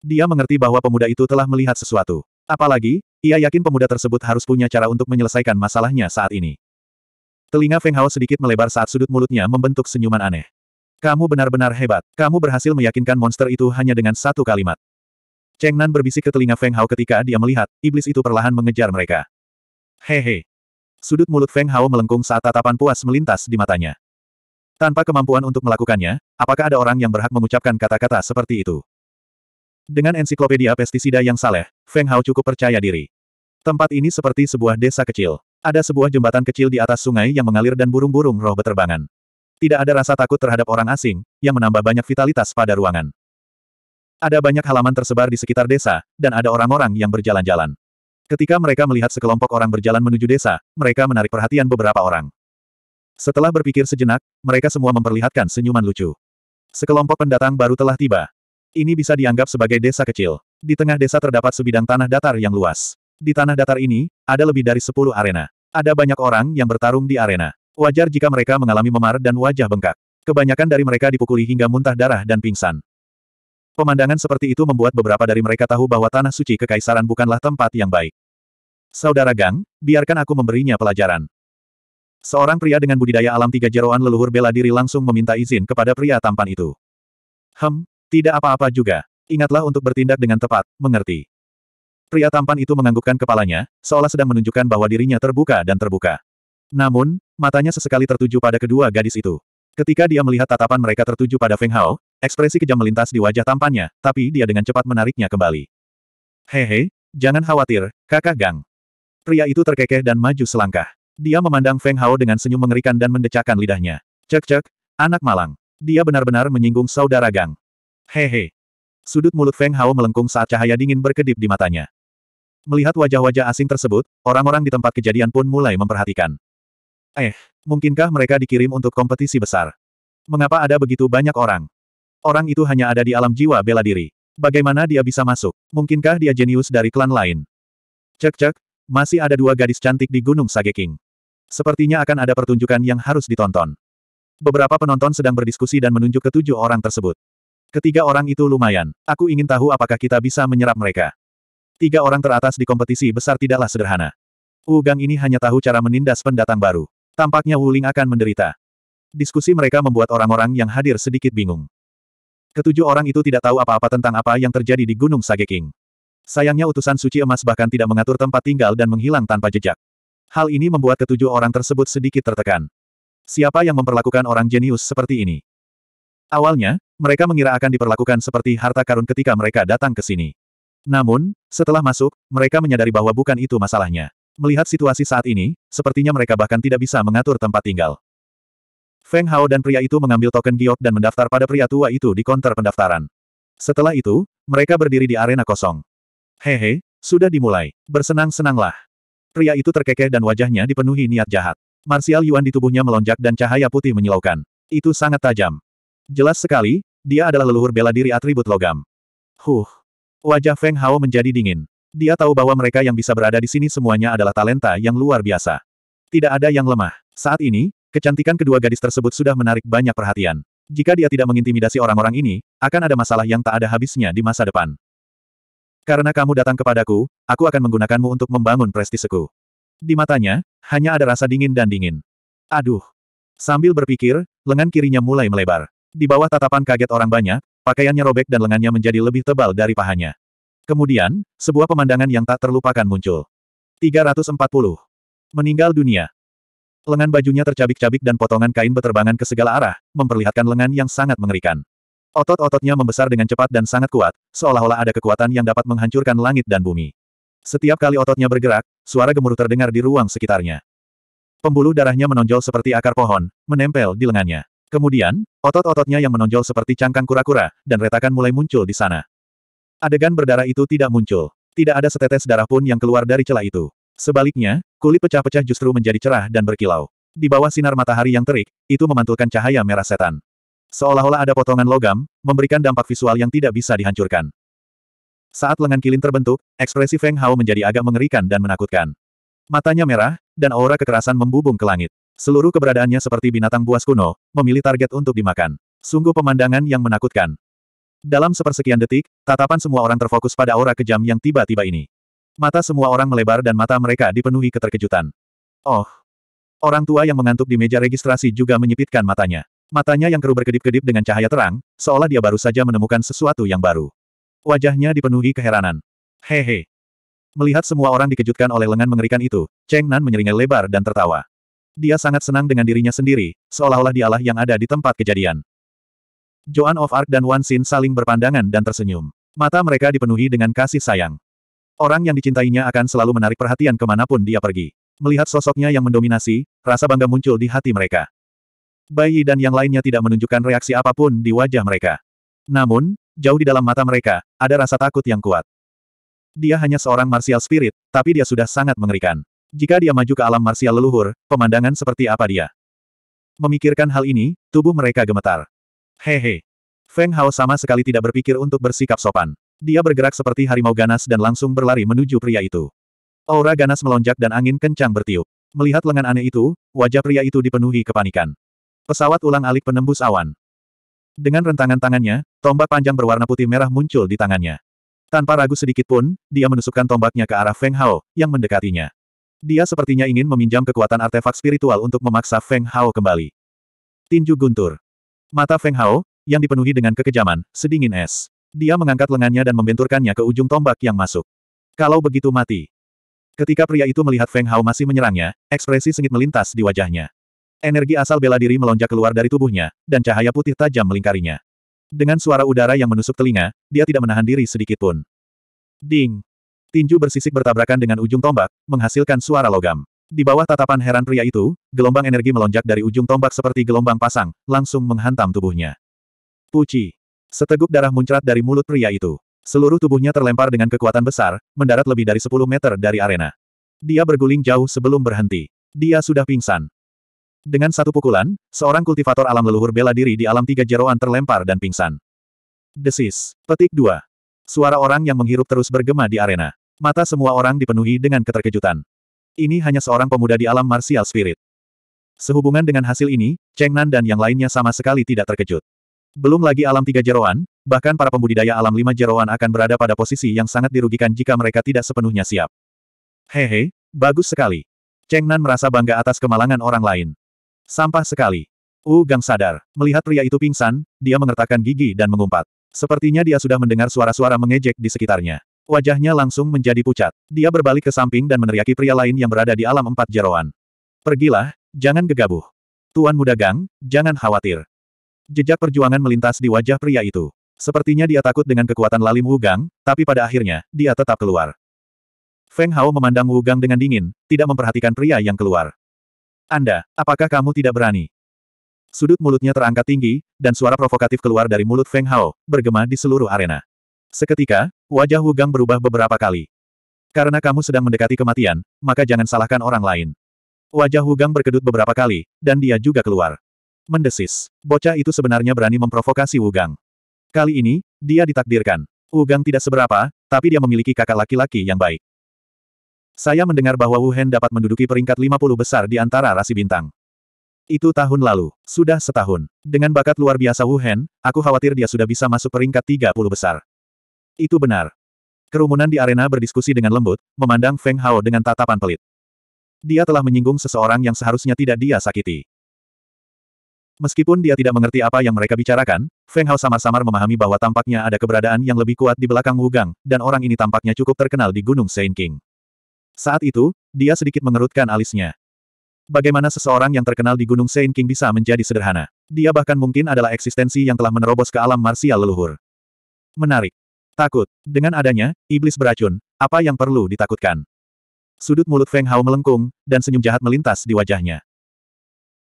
Dia mengerti bahwa pemuda itu telah melihat sesuatu. Apalagi, ia yakin pemuda tersebut harus punya cara untuk menyelesaikan masalahnya saat ini. Telinga Feng Hao sedikit melebar saat sudut mulutnya membentuk senyuman aneh. Kamu benar-benar hebat. Kamu berhasil meyakinkan monster itu hanya dengan satu kalimat. Cheng Nan berbisik ke telinga Feng Hao ketika dia melihat, iblis itu perlahan mengejar mereka. Hehe. He. Sudut mulut Feng Hao melengkung saat tatapan puas melintas di matanya. Tanpa kemampuan untuk melakukannya, apakah ada orang yang berhak mengucapkan kata-kata seperti itu? Dengan ensiklopedia pestisida yang saleh, Feng Hao cukup percaya diri. Tempat ini seperti sebuah desa kecil. Ada sebuah jembatan kecil di atas sungai yang mengalir dan burung-burung roh beterbangan. Tidak ada rasa takut terhadap orang asing, yang menambah banyak vitalitas pada ruangan. Ada banyak halaman tersebar di sekitar desa, dan ada orang-orang yang berjalan-jalan. Ketika mereka melihat sekelompok orang berjalan menuju desa, mereka menarik perhatian beberapa orang. Setelah berpikir sejenak, mereka semua memperlihatkan senyuman lucu. Sekelompok pendatang baru telah tiba. Ini bisa dianggap sebagai desa kecil. Di tengah desa terdapat sebidang tanah datar yang luas. Di tanah datar ini, ada lebih dari 10 arena. Ada banyak orang yang bertarung di arena. Wajar jika mereka mengalami memar dan wajah bengkak. Kebanyakan dari mereka dipukuli hingga muntah darah dan pingsan. Pemandangan seperti itu membuat beberapa dari mereka tahu bahwa tanah suci kekaisaran bukanlah tempat yang baik. Saudara Gang, biarkan aku memberinya pelajaran. Seorang pria dengan budidaya alam tiga jeroan leluhur bela diri langsung meminta izin kepada pria tampan itu. Hem, tidak apa-apa juga. Ingatlah untuk bertindak dengan tepat, mengerti. Pria tampan itu menganggukkan kepalanya, seolah sedang menunjukkan bahwa dirinya terbuka dan terbuka. Namun, matanya sesekali tertuju pada kedua gadis itu. Ketika dia melihat tatapan mereka tertuju pada Feng Hao, ekspresi kejam melintas di wajah tampannya, tapi dia dengan cepat menariknya kembali. Hehe, jangan khawatir, kakak Gang. Pria itu terkekeh dan maju selangkah. Dia memandang Feng Hao dengan senyum mengerikan dan mendecakkan lidahnya. Cek-cek, anak malang. Dia benar-benar menyinggung saudara Gang. Hehe. Sudut mulut Feng Hao melengkung saat cahaya dingin berkedip di matanya. Melihat wajah-wajah asing tersebut, orang-orang di tempat kejadian pun mulai memperhatikan. Eh, mungkinkah mereka dikirim untuk kompetisi besar? Mengapa ada begitu banyak orang? Orang itu hanya ada di alam jiwa bela diri. Bagaimana dia bisa masuk? Mungkinkah dia jenius dari klan lain? Cek-cek, masih ada dua gadis cantik di Gunung Sageking. Sepertinya akan ada pertunjukan yang harus ditonton. Beberapa penonton sedang berdiskusi dan menunjuk ketujuh orang tersebut. Ketiga orang itu lumayan. Aku ingin tahu apakah kita bisa menyerap mereka. Tiga orang teratas di kompetisi besar tidaklah sederhana. Ugang ini hanya tahu cara menindas pendatang baru. Tampaknya Wuling akan menderita. Diskusi mereka membuat orang-orang yang hadir sedikit bingung. Ketujuh orang itu tidak tahu apa-apa tentang apa yang terjadi di Gunung Sageking. Sayangnya utusan suci emas bahkan tidak mengatur tempat tinggal dan menghilang tanpa jejak. Hal ini membuat ketujuh orang tersebut sedikit tertekan. Siapa yang memperlakukan orang jenius seperti ini? Awalnya, mereka mengira akan diperlakukan seperti harta karun ketika mereka datang ke sini. Namun, setelah masuk, mereka menyadari bahwa bukan itu masalahnya. Melihat situasi saat ini, sepertinya mereka bahkan tidak bisa mengatur tempat tinggal. Feng Hao dan pria itu mengambil token giok dan mendaftar pada pria tua itu di konter pendaftaran. Setelah itu, mereka berdiri di arena kosong. Hehe, sudah dimulai. Bersenang-senanglah. Pria itu terkekeh dan wajahnya dipenuhi niat jahat. Marsial Yuan di tubuhnya melonjak dan cahaya putih menyilaukan. Itu sangat tajam. Jelas sekali, dia adalah leluhur bela diri atribut logam. Huh. Wajah Feng Hao menjadi dingin. Dia tahu bahwa mereka yang bisa berada di sini semuanya adalah talenta yang luar biasa. Tidak ada yang lemah. Saat ini, kecantikan kedua gadis tersebut sudah menarik banyak perhatian. Jika dia tidak mengintimidasi orang-orang ini, akan ada masalah yang tak ada habisnya di masa depan. Karena kamu datang kepadaku, aku akan menggunakanmu untuk membangun prestiseku. Di matanya, hanya ada rasa dingin dan dingin. Aduh. Sambil berpikir, lengan kirinya mulai melebar. Di bawah tatapan kaget orang banyak, pakaiannya robek dan lengannya menjadi lebih tebal dari pahanya. Kemudian, sebuah pemandangan yang tak terlupakan muncul. 340. Meninggal dunia. Lengan bajunya tercabik-cabik dan potongan kain beterbangan ke segala arah, memperlihatkan lengan yang sangat mengerikan. Otot-ototnya membesar dengan cepat dan sangat kuat, seolah-olah ada kekuatan yang dapat menghancurkan langit dan bumi. Setiap kali ototnya bergerak, suara gemuruh terdengar di ruang sekitarnya. Pembuluh darahnya menonjol seperti akar pohon, menempel di lengannya. Kemudian, otot-ototnya yang menonjol seperti cangkang kura-kura, dan retakan mulai muncul di sana. Adegan berdarah itu tidak muncul. Tidak ada setetes darah pun yang keluar dari celah itu. Sebaliknya, kulit pecah-pecah justru menjadi cerah dan berkilau. Di bawah sinar matahari yang terik, itu memantulkan cahaya merah setan. Seolah-olah ada potongan logam, memberikan dampak visual yang tidak bisa dihancurkan. Saat lengan kilin terbentuk, ekspresi Feng Hao menjadi agak mengerikan dan menakutkan. Matanya merah, dan aura kekerasan membubung ke langit. Seluruh keberadaannya seperti binatang buas kuno, memilih target untuk dimakan. Sungguh pemandangan yang menakutkan. Dalam sepersekian detik, tatapan semua orang terfokus pada aura kejam yang tiba-tiba ini. Mata semua orang melebar dan mata mereka dipenuhi keterkejutan. Oh! Orang tua yang mengantuk di meja registrasi juga menyipitkan matanya. Matanya yang keruh berkedip-kedip dengan cahaya terang, seolah dia baru saja menemukan sesuatu yang baru. Wajahnya dipenuhi keheranan. Hehe. Melihat semua orang dikejutkan oleh lengan mengerikan itu, Cheng Nan menyeringai lebar dan tertawa. Dia sangat senang dengan dirinya sendiri, seolah-olah dialah yang ada di tempat kejadian. Joan of Arc dan Wan Xin saling berpandangan dan tersenyum. Mata mereka dipenuhi dengan kasih sayang. Orang yang dicintainya akan selalu menarik perhatian kemanapun dia pergi. Melihat sosoknya yang mendominasi, rasa bangga muncul di hati mereka. Bayi dan yang lainnya tidak menunjukkan reaksi apapun di wajah mereka. Namun, jauh di dalam mata mereka, ada rasa takut yang kuat. Dia hanya seorang martial spirit, tapi dia sudah sangat mengerikan. Jika dia maju ke alam martial leluhur, pemandangan seperti apa dia? Memikirkan hal ini, tubuh mereka gemetar. Hehe. Feng Hao sama sekali tidak berpikir untuk bersikap sopan. Dia bergerak seperti harimau ganas dan langsung berlari menuju pria itu. Aura ganas melonjak dan angin kencang bertiup. Melihat lengan aneh itu, wajah pria itu dipenuhi kepanikan. Pesawat ulang-alik penembus awan. Dengan rentangan tangannya, tombak panjang berwarna putih merah muncul di tangannya. Tanpa ragu sedikit pun, dia menusukkan tombaknya ke arah Feng Hao, yang mendekatinya. Dia sepertinya ingin meminjam kekuatan artefak spiritual untuk memaksa Feng Hao kembali. Tinju guntur. Mata Feng Hao, yang dipenuhi dengan kekejaman, sedingin es. Dia mengangkat lengannya dan membenturkannya ke ujung tombak yang masuk. Kalau begitu mati. Ketika pria itu melihat Feng Hao masih menyerangnya, ekspresi sengit melintas di wajahnya. Energi asal bela diri melonjak keluar dari tubuhnya, dan cahaya putih tajam melingkarinya. Dengan suara udara yang menusuk telinga, dia tidak menahan diri sedikit pun. Ding! Tinju bersisik bertabrakan dengan ujung tombak, menghasilkan suara logam. Di bawah tatapan heran pria itu, gelombang energi melonjak dari ujung tombak seperti gelombang pasang, langsung menghantam tubuhnya. Puci! Seteguk darah muncrat dari mulut pria itu. Seluruh tubuhnya terlempar dengan kekuatan besar, mendarat lebih dari 10 meter dari arena. Dia berguling jauh sebelum berhenti. Dia sudah pingsan. Dengan satu pukulan, seorang kultivator alam leluhur bela diri di alam tiga jeroan terlempar dan pingsan. Desis. Petik 2. Suara orang yang menghirup terus bergema di arena. Mata semua orang dipenuhi dengan keterkejutan. Ini hanya seorang pemuda di alam martial spirit. Sehubungan dengan hasil ini, Cheng Nan dan yang lainnya sama sekali tidak terkejut. Belum lagi alam tiga jeroan, bahkan para pembudidaya alam lima jeroan akan berada pada posisi yang sangat dirugikan jika mereka tidak sepenuhnya siap. Hehe, bagus sekali. Cheng Nan merasa bangga atas kemalangan orang lain. Sampah sekali. Wu Gang sadar. Melihat pria itu pingsan, dia mengertakkan gigi dan mengumpat. Sepertinya dia sudah mendengar suara-suara mengejek di sekitarnya. Wajahnya langsung menjadi pucat. Dia berbalik ke samping dan meneriaki pria lain yang berada di alam empat jeroan. Pergilah, jangan gegabah. Tuan muda Gang, jangan khawatir. Jejak perjuangan melintas di wajah pria itu. Sepertinya dia takut dengan kekuatan lalim Wu Gang, tapi pada akhirnya, dia tetap keluar. Feng Hao memandang Wu Gang dengan dingin, tidak memperhatikan pria yang keluar. Anda, apakah kamu tidak berani? Sudut mulutnya terangkat tinggi, dan suara provokatif keluar dari mulut Feng Hao, bergema di seluruh arena. Seketika, wajah Wu Gang berubah beberapa kali. Karena kamu sedang mendekati kematian, maka jangan salahkan orang lain. Wajah Wu Gang berkedut beberapa kali, dan dia juga keluar. Mendesis, bocah itu sebenarnya berani memprovokasi Wu Gang. Kali ini, dia ditakdirkan. Wu Gang tidak seberapa, tapi dia memiliki kakak laki-laki yang baik. Saya mendengar bahwa Wu Hen dapat menduduki peringkat 50 besar di antara rasi bintang. Itu tahun lalu, sudah setahun. Dengan bakat luar biasa Wu Hen, aku khawatir dia sudah bisa masuk peringkat 30 besar. Itu benar. Kerumunan di arena berdiskusi dengan lembut, memandang Feng Hao dengan tatapan pelit. Dia telah menyinggung seseorang yang seharusnya tidak dia sakiti. Meskipun dia tidak mengerti apa yang mereka bicarakan, Feng Hao samar-samar memahami bahwa tampaknya ada keberadaan yang lebih kuat di belakang Wu Gang, dan orang ini tampaknya cukup terkenal di Gunung Saint King. Saat itu, dia sedikit mengerutkan alisnya. Bagaimana seseorang yang terkenal di Gunung Saint King bisa menjadi sederhana? Dia bahkan mungkin adalah eksistensi yang telah menerobos ke alam marsial leluhur. Menarik. Takut. Dengan adanya, iblis beracun, apa yang perlu ditakutkan? Sudut mulut Feng Hao melengkung, dan senyum jahat melintas di wajahnya.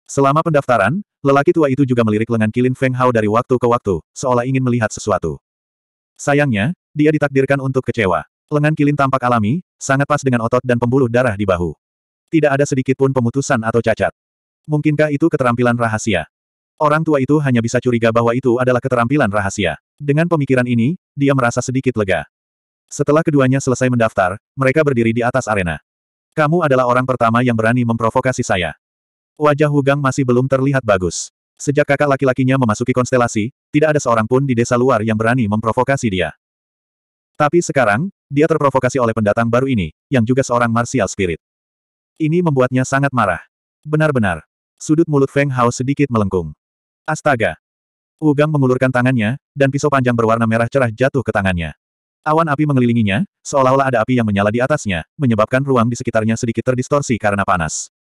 Selama pendaftaran, lelaki tua itu juga melirik lengan kilin Feng Hao dari waktu ke waktu, seolah ingin melihat sesuatu. Sayangnya, dia ditakdirkan untuk kecewa. Lengan Kilin tampak alami, sangat pas dengan otot dan pembuluh darah di bahu. Tidak ada sedikit pun pemutusan atau cacat. Mungkinkah itu keterampilan rahasia? Orang tua itu hanya bisa curiga bahwa itu adalah keterampilan rahasia. Dengan pemikiran ini, dia merasa sedikit lega. Setelah keduanya selesai mendaftar, mereka berdiri di atas arena. Kamu adalah orang pertama yang berani memprovokasi saya. Wajah Hugang masih belum terlihat bagus. Sejak kakak laki-lakinya memasuki konstelasi, tidak ada seorang pun di desa luar yang berani memprovokasi dia. Tapi sekarang, dia terprovokasi oleh pendatang baru ini, yang juga seorang martial spirit. Ini membuatnya sangat marah. Benar-benar. Sudut mulut Feng Hao sedikit melengkung. Astaga. Ugang mengulurkan tangannya, dan pisau panjang berwarna merah cerah jatuh ke tangannya. Awan api mengelilinginya, seolah-olah ada api yang menyala di atasnya, menyebabkan ruang di sekitarnya sedikit terdistorsi karena panas.